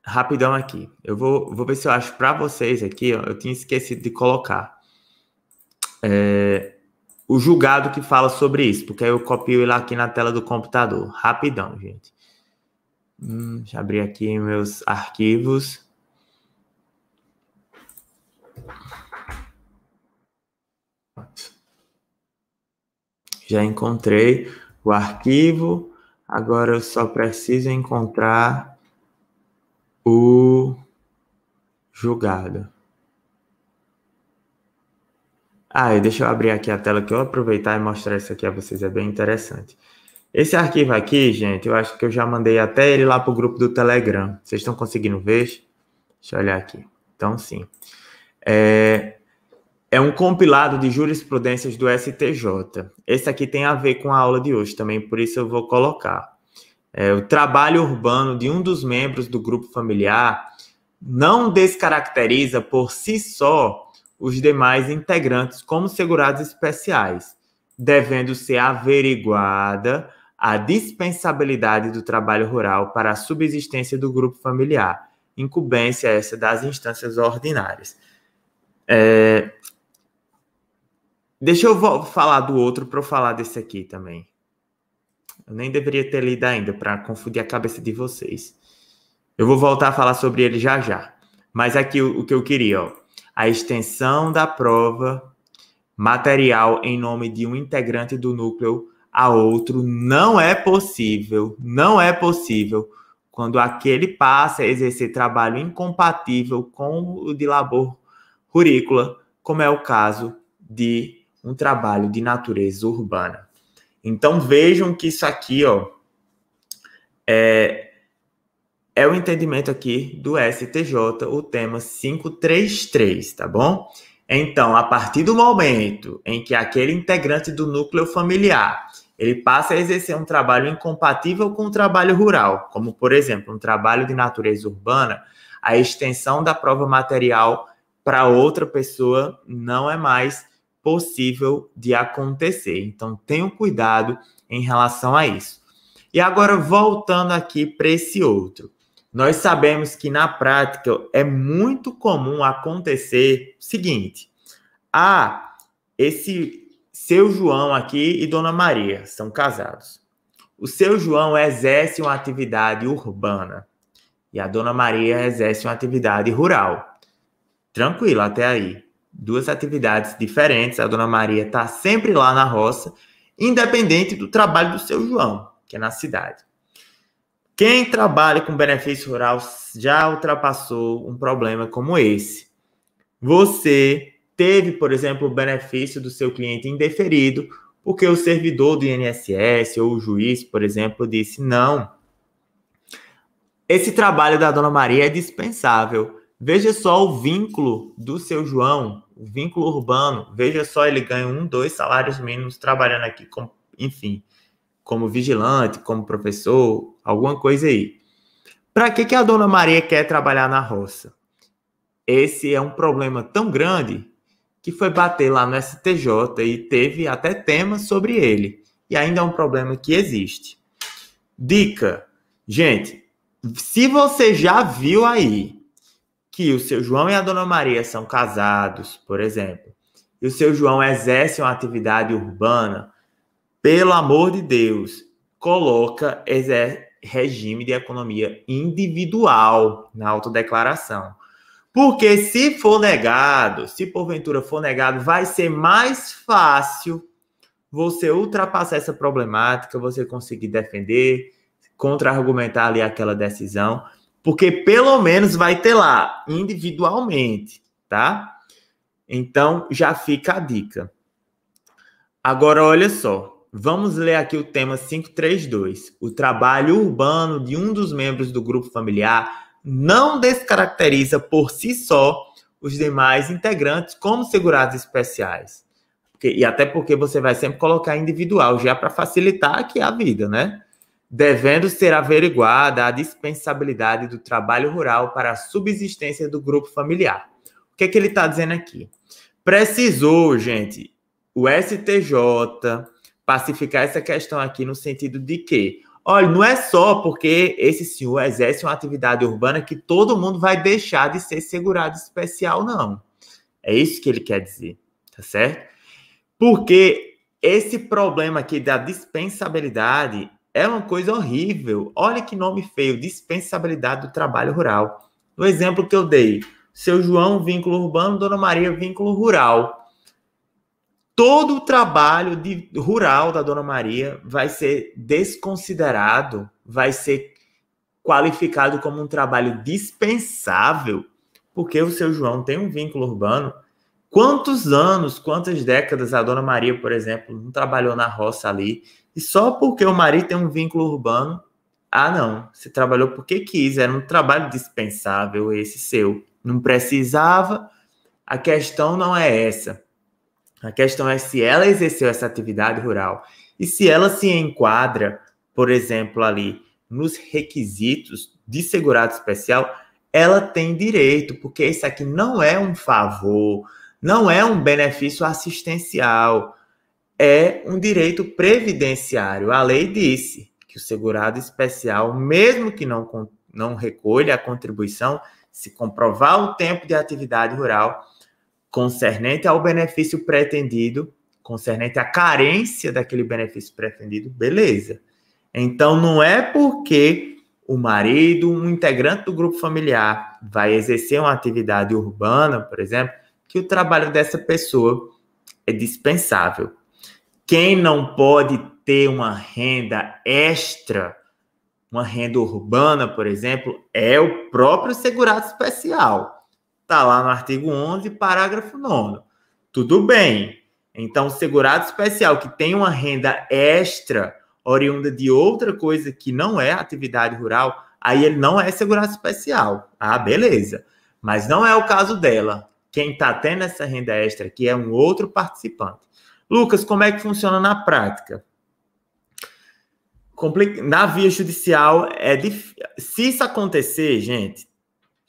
rapidão aqui. Eu vou, vou ver se eu acho para vocês aqui. Ó, eu tinha esquecido de colocar é, o julgado que fala sobre isso, porque aí eu copio ele aqui na tela do computador. Rapidão, gente. Hum, deixa eu abrir aqui meus arquivos. Já encontrei o arquivo. Agora eu só preciso encontrar o julgado. Ah, e deixa eu abrir aqui a tela que eu aproveitar e mostrar isso aqui a vocês, é bem interessante. Esse arquivo aqui, gente, eu acho que eu já mandei até ele lá para o grupo do Telegram. Vocês estão conseguindo ver? Deixa eu olhar aqui. Então, sim. É, é um compilado de jurisprudências do STJ. Esse aqui tem a ver com a aula de hoje também, por isso eu vou colocar. É, o trabalho urbano de um dos membros do grupo familiar não descaracteriza por si só os demais integrantes como segurados especiais, devendo ser averiguada a dispensabilidade do trabalho rural para a subsistência do grupo familiar, incumbência essa das instâncias ordinárias. É... Deixa eu falar do outro para eu falar desse aqui também. Eu nem deveria ter lido ainda para confundir a cabeça de vocês. Eu vou voltar a falar sobre ele já já. Mas aqui o, o que eu queria, ó. A extensão da prova material em nome de um integrante do núcleo a outro. Não é possível, não é possível quando aquele passa a exercer trabalho incompatível com o de labor rurícola, como é o caso de um trabalho de natureza urbana. Então vejam que isso aqui, ó, é, é o entendimento aqui do STJ, o tema 533, tá bom? Então, a partir do momento em que aquele integrante do núcleo familiar ele passa a exercer um trabalho incompatível com o trabalho rural, como, por exemplo, um trabalho de natureza urbana, a extensão da prova material para outra pessoa não é mais possível de acontecer. Então, tenham cuidado em relação a isso. E agora, voltando aqui para esse outro. Nós sabemos que na prática é muito comum acontecer o seguinte: ah, esse seu João aqui e Dona Maria são casados. O seu João exerce uma atividade urbana e a Dona Maria exerce uma atividade rural. Tranquilo até aí. Duas atividades diferentes. A Dona Maria está sempre lá na roça, independente do trabalho do seu João, que é na cidade. Quem trabalha com benefício rural já ultrapassou um problema como esse. Você teve, por exemplo, o benefício do seu cliente indeferido, porque o servidor do INSS ou o juiz, por exemplo, disse: não, esse trabalho da Dona Maria é dispensável. Veja só o vínculo do seu João, o vínculo urbano. Veja só, ele ganha um, dois salários mínimos trabalhando aqui, com, enfim, como vigilante, como professor, alguma coisa aí. Para que, que a Dona Maria quer trabalhar na roça? Esse é um problema tão grande que foi bater lá no STJ e teve até temas sobre ele. E ainda é um problema que existe. Dica, gente, se você já viu aí que o seu João e a Dona Maria são casados, por exemplo, e o seu João exerce uma atividade urbana, pelo amor de Deus, coloca regime de economia individual na autodeclaração. Porque se for negado, se porventura for negado, vai ser mais fácil você ultrapassar essa problemática, você conseguir defender, contra-argumentar ali aquela decisão, porque pelo menos vai ter lá, individualmente, tá? Então já fica a dica. Agora olha só, vamos ler aqui o tema 532, o trabalho urbano de um dos membros do grupo familiar não descaracteriza por si só os demais integrantes como segurados especiais. Porque, e até porque você vai sempre colocar individual, já para facilitar aqui a vida, né? Devendo ser averiguada a dispensabilidade do trabalho rural para a subsistência do grupo familiar. O que é que ele está dizendo aqui? Precisou, gente, o STJ pacificar essa questão aqui no sentido de que Olha, não é só porque esse senhor exerce uma atividade urbana que todo mundo vai deixar de ser segurado especial, não. É isso que ele quer dizer, tá certo? Porque esse problema aqui da dispensabilidade é uma coisa horrível. Olha que nome feio, dispensabilidade do trabalho rural. No exemplo que eu dei, seu João, vínculo urbano, Dona Maria, vínculo rural todo o trabalho de, rural da Dona Maria vai ser desconsiderado, vai ser qualificado como um trabalho dispensável, porque o seu João tem um vínculo urbano. Quantos anos, quantas décadas a Dona Maria, por exemplo, não trabalhou na roça ali? E só porque o marido tem um vínculo urbano, ah, não, você trabalhou porque quis, era um trabalho dispensável esse seu. Não precisava, a questão não é essa. A questão é se ela exerceu essa atividade rural e se ela se enquadra, por exemplo, ali nos requisitos de segurado especial, ela tem direito, porque isso aqui não é um favor, não é um benefício assistencial, é um direito previdenciário. A lei disse que o segurado especial, mesmo que não, não recolha a contribuição, se comprovar o tempo de atividade rural, concernente ao benefício pretendido, concernente à carência daquele benefício pretendido, beleza. Então, não é porque o marido, um integrante do grupo familiar, vai exercer uma atividade urbana, por exemplo, que o trabalho dessa pessoa é dispensável. Quem não pode ter uma renda extra, uma renda urbana, por exemplo, é o próprio segurado especial. Está lá no artigo 11, parágrafo 9. Tudo bem. Então, o segurado especial que tem uma renda extra oriunda de outra coisa que não é atividade rural, aí ele não é segurado especial. Ah, beleza. Mas não é o caso dela. Quem está tendo essa renda extra aqui é um outro participante. Lucas, como é que funciona na prática? Na via judicial, é dif... se isso acontecer, gente,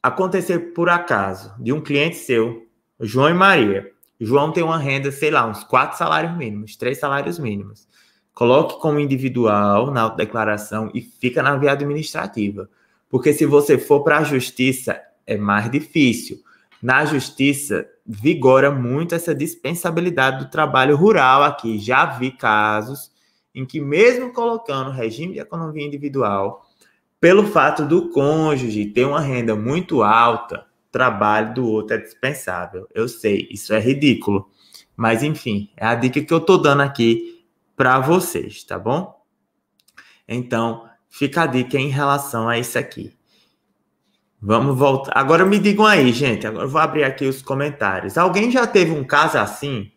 acontecer por acaso de um cliente seu, João e Maria. João tem uma renda, sei lá, uns quatro salários mínimos, três salários mínimos. Coloque como individual na autodeclaração e fica na via administrativa. Porque se você for para a justiça, é mais difícil. Na justiça, vigora muito essa dispensabilidade do trabalho rural aqui. Já vi casos em que, mesmo colocando regime de economia individual, pelo fato do cônjuge ter uma renda muito alta, trabalho do outro é dispensável. Eu sei, isso é ridículo. Mas enfim, é a dica que eu tô dando aqui para vocês, tá bom? Então, fica a dica em relação a isso aqui. Vamos voltar. Agora me digam aí, gente. Agora eu vou abrir aqui os comentários. Alguém já teve um caso assim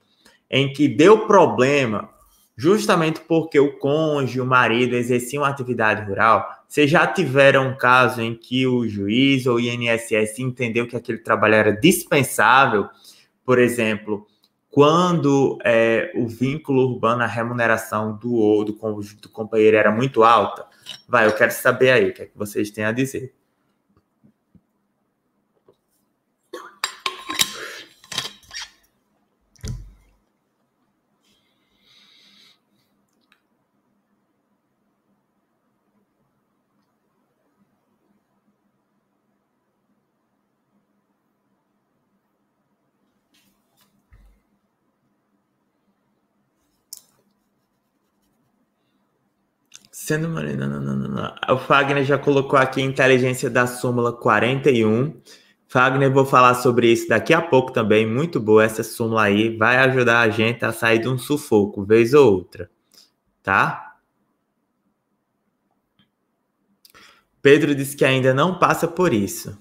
em que deu problema justamente porque o cônjuge, o marido exerciam atividade rural vocês já tiveram um caso em que o juiz ou o INSS entendeu que aquele trabalho era dispensável? Por exemplo, quando é, o vínculo urbano, a remuneração do ou do, do companheiro era muito alta? Vai, eu quero saber aí o que, é que vocês têm a dizer. Sendo Moreno, não, não, não, O Fagner já colocou aqui a inteligência da súmula 41. Fagner, vou falar sobre isso daqui a pouco também. Muito boa essa súmula aí. Vai ajudar a gente a sair de um sufoco, vez ou outra. Tá? Pedro disse que ainda não passa por isso.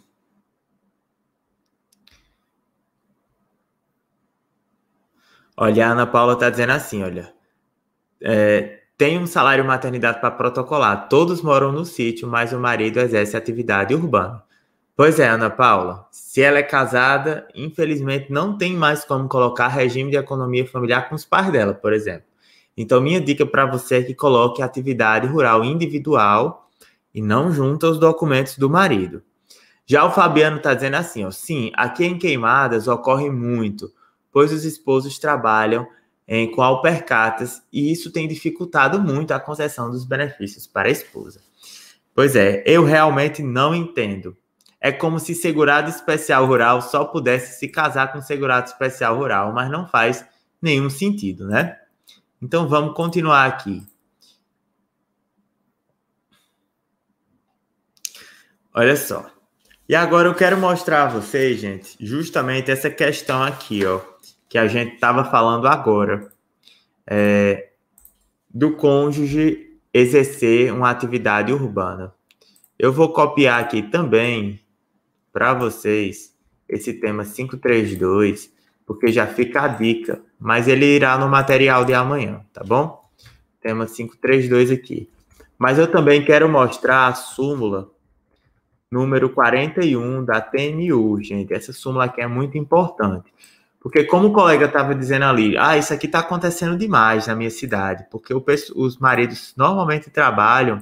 Olha, a Ana Paula tá dizendo assim, olha. É, tem um salário maternidade para protocolar. Todos moram no sítio, mas o marido exerce atividade urbana. Pois é, Ana Paula. Se ela é casada, infelizmente não tem mais como colocar regime de economia familiar com os pais dela, por exemplo. Então, minha dica para você é que coloque atividade rural individual e não junta os documentos do marido. Já o Fabiano está dizendo assim: ó, sim, aqui em Queimadas ocorre muito, pois os esposos trabalham em qual percatas e isso tem dificultado muito a concessão dos benefícios para a esposa. Pois é, eu realmente não entendo. É como se segurado especial rural só pudesse se casar com segurado especial rural, mas não faz nenhum sentido, né? Então vamos continuar aqui. Olha só. E agora eu quero mostrar a vocês, gente, justamente essa questão aqui, ó que a gente estava falando agora, é, do cônjuge exercer uma atividade urbana. Eu vou copiar aqui também para vocês esse tema 532, porque já fica a dica, mas ele irá no material de amanhã, tá bom? Tema 532 aqui. Mas eu também quero mostrar a súmula número 41 da TNU, gente. Essa súmula aqui é muito importante. Porque como o colega estava dizendo ali, ah, isso aqui está acontecendo demais na minha cidade, porque os maridos normalmente trabalham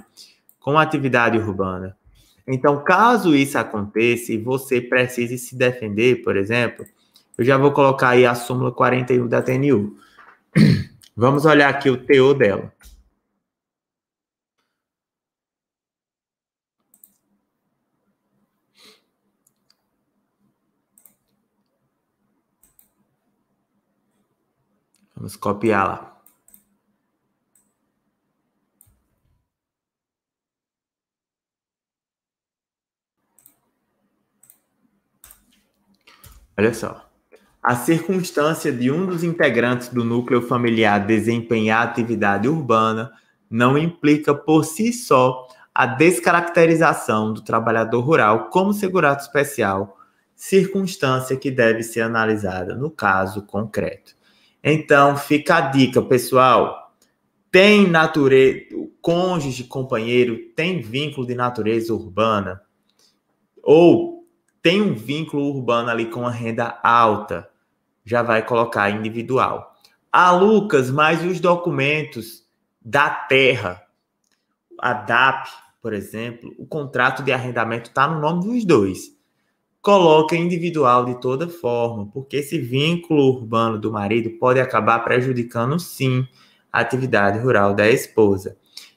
com atividade urbana. Então, caso isso aconteça e você precise se defender, por exemplo, eu já vou colocar aí a súmula 41 da TNU. Vamos olhar aqui o teor dela. Vamos copiar lá. Olha só. A circunstância de um dos integrantes do núcleo familiar desempenhar atividade urbana não implica por si só a descaracterização do trabalhador rural como segurado especial, circunstância que deve ser analisada no caso concreto. Então, fica a dica, pessoal. Tem natureza, cônjuge, companheiro, tem vínculo de natureza urbana ou tem um vínculo urbano ali com a renda alta, já vai colocar individual. Ah, Lucas, mas os documentos da terra, a DAP, por exemplo, o contrato de arrendamento está no nome dos dois coloca individual de toda forma, porque esse vínculo urbano do marido pode acabar prejudicando, sim, a atividade rural da esposa.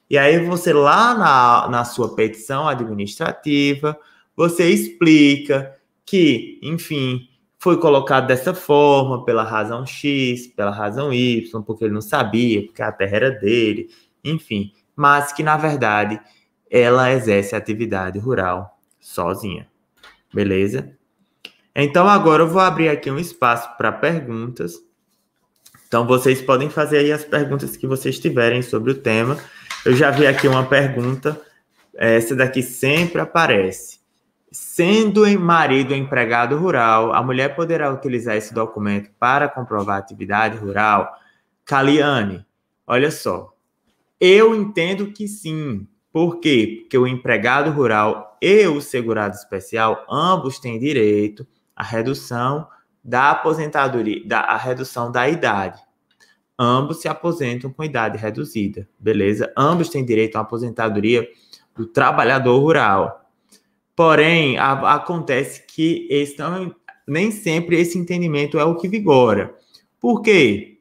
E aí você lá na, na sua petição administrativa, você explica que, enfim, foi colocado dessa forma pela razão X, pela razão Y, porque ele não sabia, porque a terra era dele, enfim, mas que na verdade ela exerce a atividade rural sozinha. Beleza? Então agora eu vou abrir aqui um espaço para perguntas. Então vocês podem fazer aí as perguntas que vocês tiverem sobre o tema. Eu já vi aqui uma pergunta, essa daqui sempre aparece. Sendo em marido empregado rural, a mulher poderá utilizar esse documento para comprovar atividade rural? Caliane, olha só. Eu entendo que sim. Por quê? Porque o empregado rural e o segurado especial, ambos têm direito à redução da aposentadoria, da, a redução da idade. Ambos se aposentam com idade reduzida, beleza? Ambos têm direito à aposentadoria do trabalhador rural. Porém, a, acontece que esse não, nem sempre esse entendimento é o que vigora. Por quê?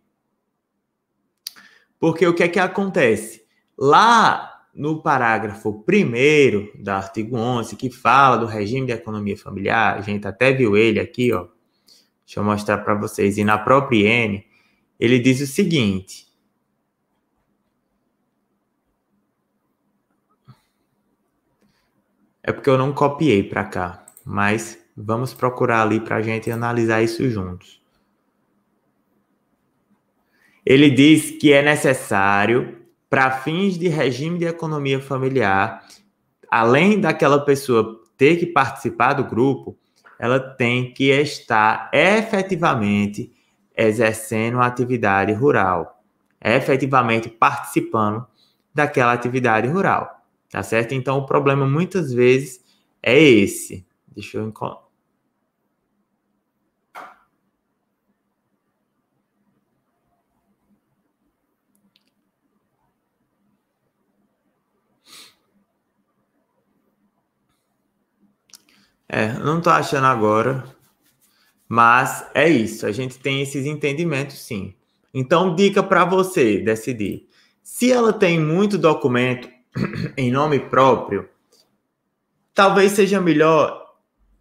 Porque o que é que acontece? Lá no parágrafo primeiro do artigo 11, que fala do regime de economia familiar, a gente até viu ele aqui, ó. Deixa eu mostrar para vocês. E na própria N, ele diz o seguinte: É porque eu não copiei para cá, mas vamos procurar ali para a gente analisar isso juntos. Ele diz que é necessário para fins de regime de economia familiar, além daquela pessoa ter que participar do grupo, ela tem que estar efetivamente exercendo a atividade rural, efetivamente participando daquela atividade rural, tá certo? Então, o problema muitas vezes é esse. Deixa eu É, não tô achando agora, mas é isso. A gente tem esses entendimentos, sim. Então, dica para você decidir. Se ela tem muito documento em nome próprio, talvez seja melhor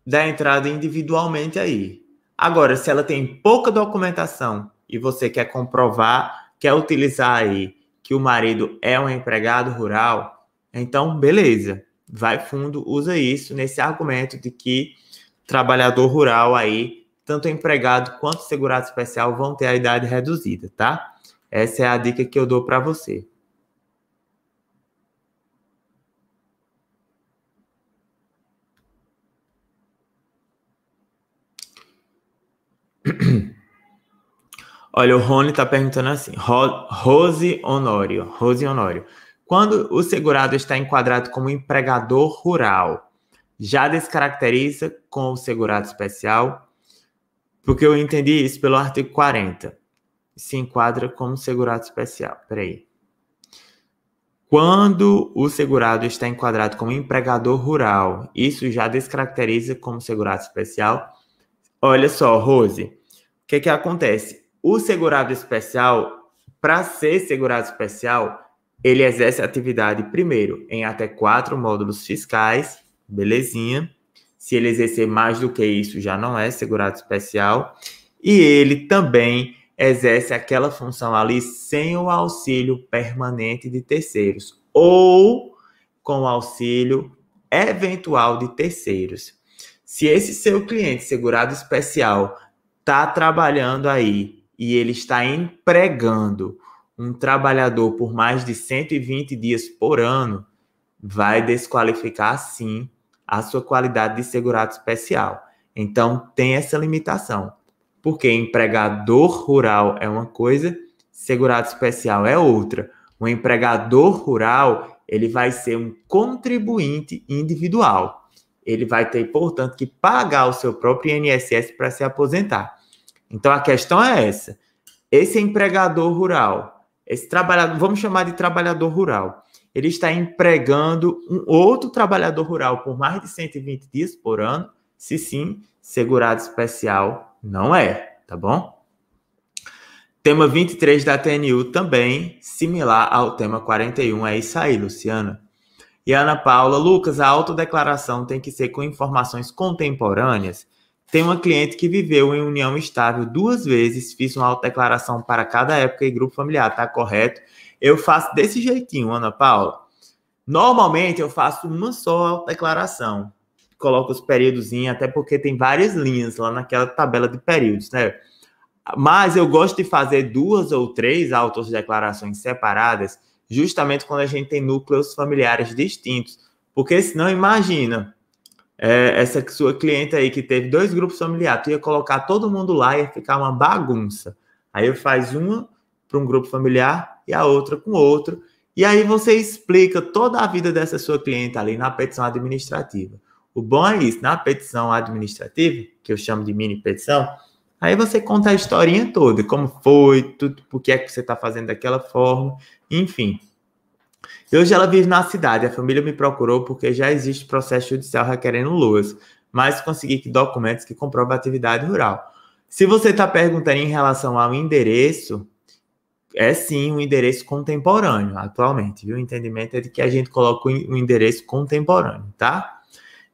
dar entrada individualmente aí. Agora, se ela tem pouca documentação e você quer comprovar, quer utilizar aí que o marido é um empregado rural, então beleza vai fundo, usa isso nesse argumento de que trabalhador rural aí, tanto empregado quanto segurado especial vão ter a idade reduzida, tá? Essa é a dica que eu dou para você. Olha, o Rony está perguntando assim, Rose Honório, Rose Honório, quando o segurado está enquadrado como empregador rural, já descaracteriza com o segurado especial, porque eu entendi isso pelo artigo 40. Se enquadra como segurado especial. Peraí. Quando o segurado está enquadrado como empregador rural, isso já descaracteriza como segurado especial. Olha só, Rose, o que, que acontece? O segurado especial, para ser segurado especial, ele exerce atividade, primeiro, em até quatro módulos fiscais, belezinha. Se ele exercer mais do que isso, já não é segurado especial. E ele também exerce aquela função ali sem o auxílio permanente de terceiros ou com auxílio eventual de terceiros. Se esse seu cliente segurado especial está trabalhando aí e ele está empregando um trabalhador por mais de 120 dias por ano vai desqualificar, sim, a sua qualidade de segurado especial. Então, tem essa limitação. Porque empregador rural é uma coisa, segurado especial é outra. O empregador rural, ele vai ser um contribuinte individual. Ele vai ter, portanto, que pagar o seu próprio INSS para se aposentar. Então, a questão é essa. Esse empregador rural, esse trabalhador, vamos chamar de trabalhador rural. Ele está empregando um outro trabalhador rural por mais de 120 dias por ano? Se sim, segurado especial não é, tá bom? Tema 23 da TNU também, similar ao tema 41, é isso aí, Luciana. E Ana Paula, Lucas, a autodeclaração tem que ser com informações contemporâneas. Tem uma cliente que viveu em união estável duas vezes, fiz uma autodeclaração para cada época e grupo familiar, tá correto? Eu faço desse jeitinho, Ana Paula. Normalmente eu faço uma só declaração, Coloco os períodos, até porque tem várias linhas lá naquela tabela de períodos, né? Mas eu gosto de fazer duas ou três autodeclarações separadas, justamente quando a gente tem núcleos familiares distintos. Porque senão, imagina, é, essa sua cliente aí que teve dois grupos familiares, tu ia colocar todo mundo lá e ia ficar uma bagunça. Aí faz uma para um grupo familiar e a outra com outro. E aí você explica toda a vida dessa sua cliente ali na petição administrativa. O bom é isso, na petição administrativa, que eu chamo de mini petição, aí você conta a historinha toda, como foi, tudo, por que é que você está fazendo daquela forma, enfim. Hoje ela vive na cidade. A família me procurou porque já existe processo judicial requerendo Luas, mas consegui que documentos que comprovam a atividade rural. Se você está perguntando em relação ao endereço, é sim um endereço contemporâneo atualmente, viu? O entendimento é de que a gente coloca um endereço contemporâneo, tá?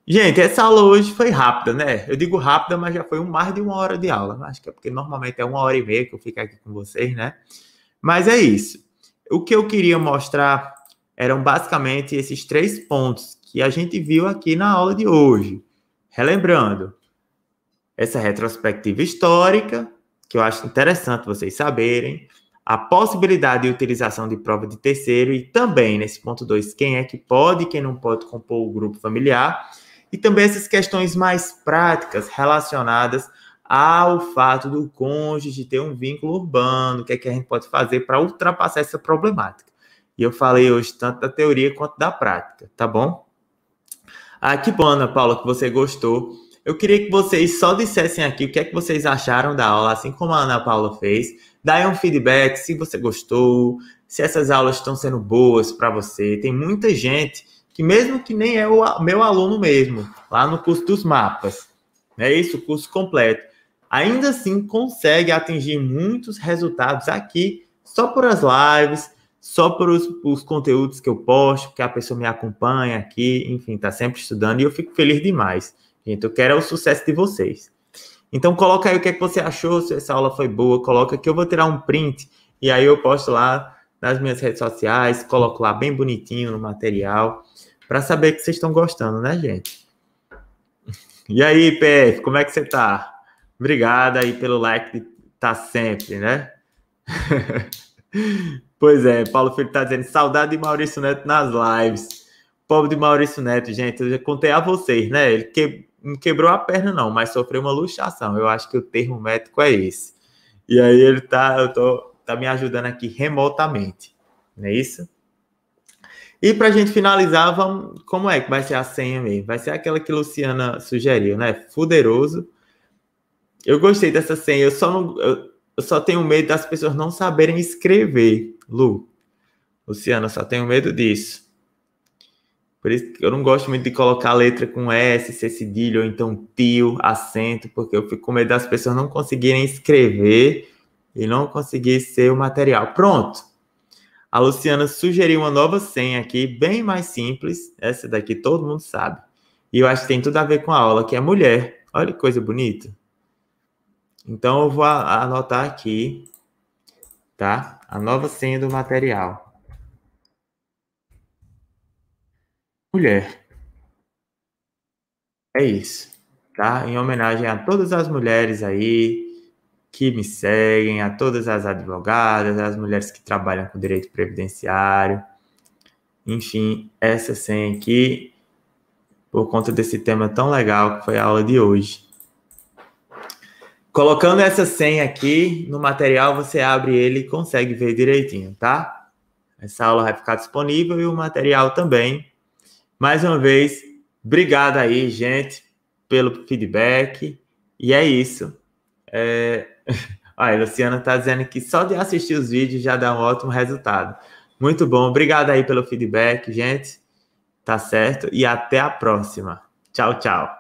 Gente, essa aula hoje foi rápida, né? Eu digo rápida, mas já foi um, mais de uma hora de aula. Acho que é porque normalmente é uma hora e meia que eu fico aqui com vocês, né? Mas é isso. O que eu queria mostrar eram basicamente esses três pontos que a gente viu aqui na aula de hoje. Relembrando, essa retrospectiva histórica, que eu acho interessante vocês saberem, a possibilidade de utilização de prova de terceiro e também, nesse ponto 2, quem é que pode e quem não pode compor o grupo familiar, e também essas questões mais práticas relacionadas ao fato do cônjuge ter um vínculo urbano, o que é que a gente pode fazer para ultrapassar essa problemática. E eu falei hoje tanto da teoria quanto da prática, tá bom? Ah, que bom, Ana Paula, que você gostou. Eu queria que vocês só dissessem aqui o que é que vocês acharam da aula, assim como a Ana Paula fez. Daí um feedback se você gostou, se essas aulas estão sendo boas para você. Tem muita gente que, mesmo que nem é o meu aluno mesmo, lá no curso dos mapas, é isso, o curso completo, ainda assim consegue atingir muitos resultados aqui só por as lives, só por os conteúdos que eu posto, que a pessoa me acompanha aqui, enfim, está sempre estudando e eu fico feliz demais. Gente, eu quero o sucesso de vocês. Então coloca aí o que, é que você achou, se essa aula foi boa, coloca que eu vou tirar um print e aí eu posto lá nas minhas redes sociais, coloco lá bem bonitinho no material, para saber que vocês estão gostando, né, gente? E aí, PF, como é que você tá? Obrigada aí pelo like, tá sempre, né? Pois é, Paulo Filho tá dizendo saudade de Maurício Neto nas lives. Pobre de Maurício Neto, gente, eu já contei a vocês, né? Ele que, não quebrou a perna, não, mas sofreu uma luxação. Eu acho que o termo médico é esse. E aí ele tá, eu tô, tá me ajudando aqui remotamente, não é isso? E para a gente finalizar, vamos, como é que vai ser a senha mesmo? Vai ser aquela que Luciana sugeriu, né? Fuderoso. Eu gostei dessa senha, eu só, não, eu, eu só tenho medo das pessoas não saberem escrever. Lu, Luciana, só tenho medo disso. Por isso que eu não gosto muito de colocar letra com S, C ou então tio, acento, porque eu fico com medo das pessoas não conseguirem escrever e não conseguir ser o material. Pronto! A Luciana sugeriu uma nova senha aqui, bem mais simples. Essa daqui todo mundo sabe. E eu acho que tem tudo a ver com a aula, que é mulher. Olha que coisa bonita. Então eu vou anotar aqui, tá? a nova senha do material. Mulher. É isso, tá? Em homenagem a todas as mulheres aí que me seguem, a todas as advogadas, as mulheres que trabalham com direito previdenciário. Enfim, essa senha aqui, por conta desse tema tão legal que foi a aula de hoje. Colocando essa senha aqui no material, você abre ele e consegue ver direitinho, tá? Essa aula vai ficar disponível e o material também. Mais uma vez, obrigado aí, gente, pelo feedback. E é isso. É... Olha, a Luciana está dizendo que só de assistir os vídeos já dá um ótimo resultado. Muito bom. Obrigado aí pelo feedback, gente. Tá certo? E até a próxima. Tchau, tchau.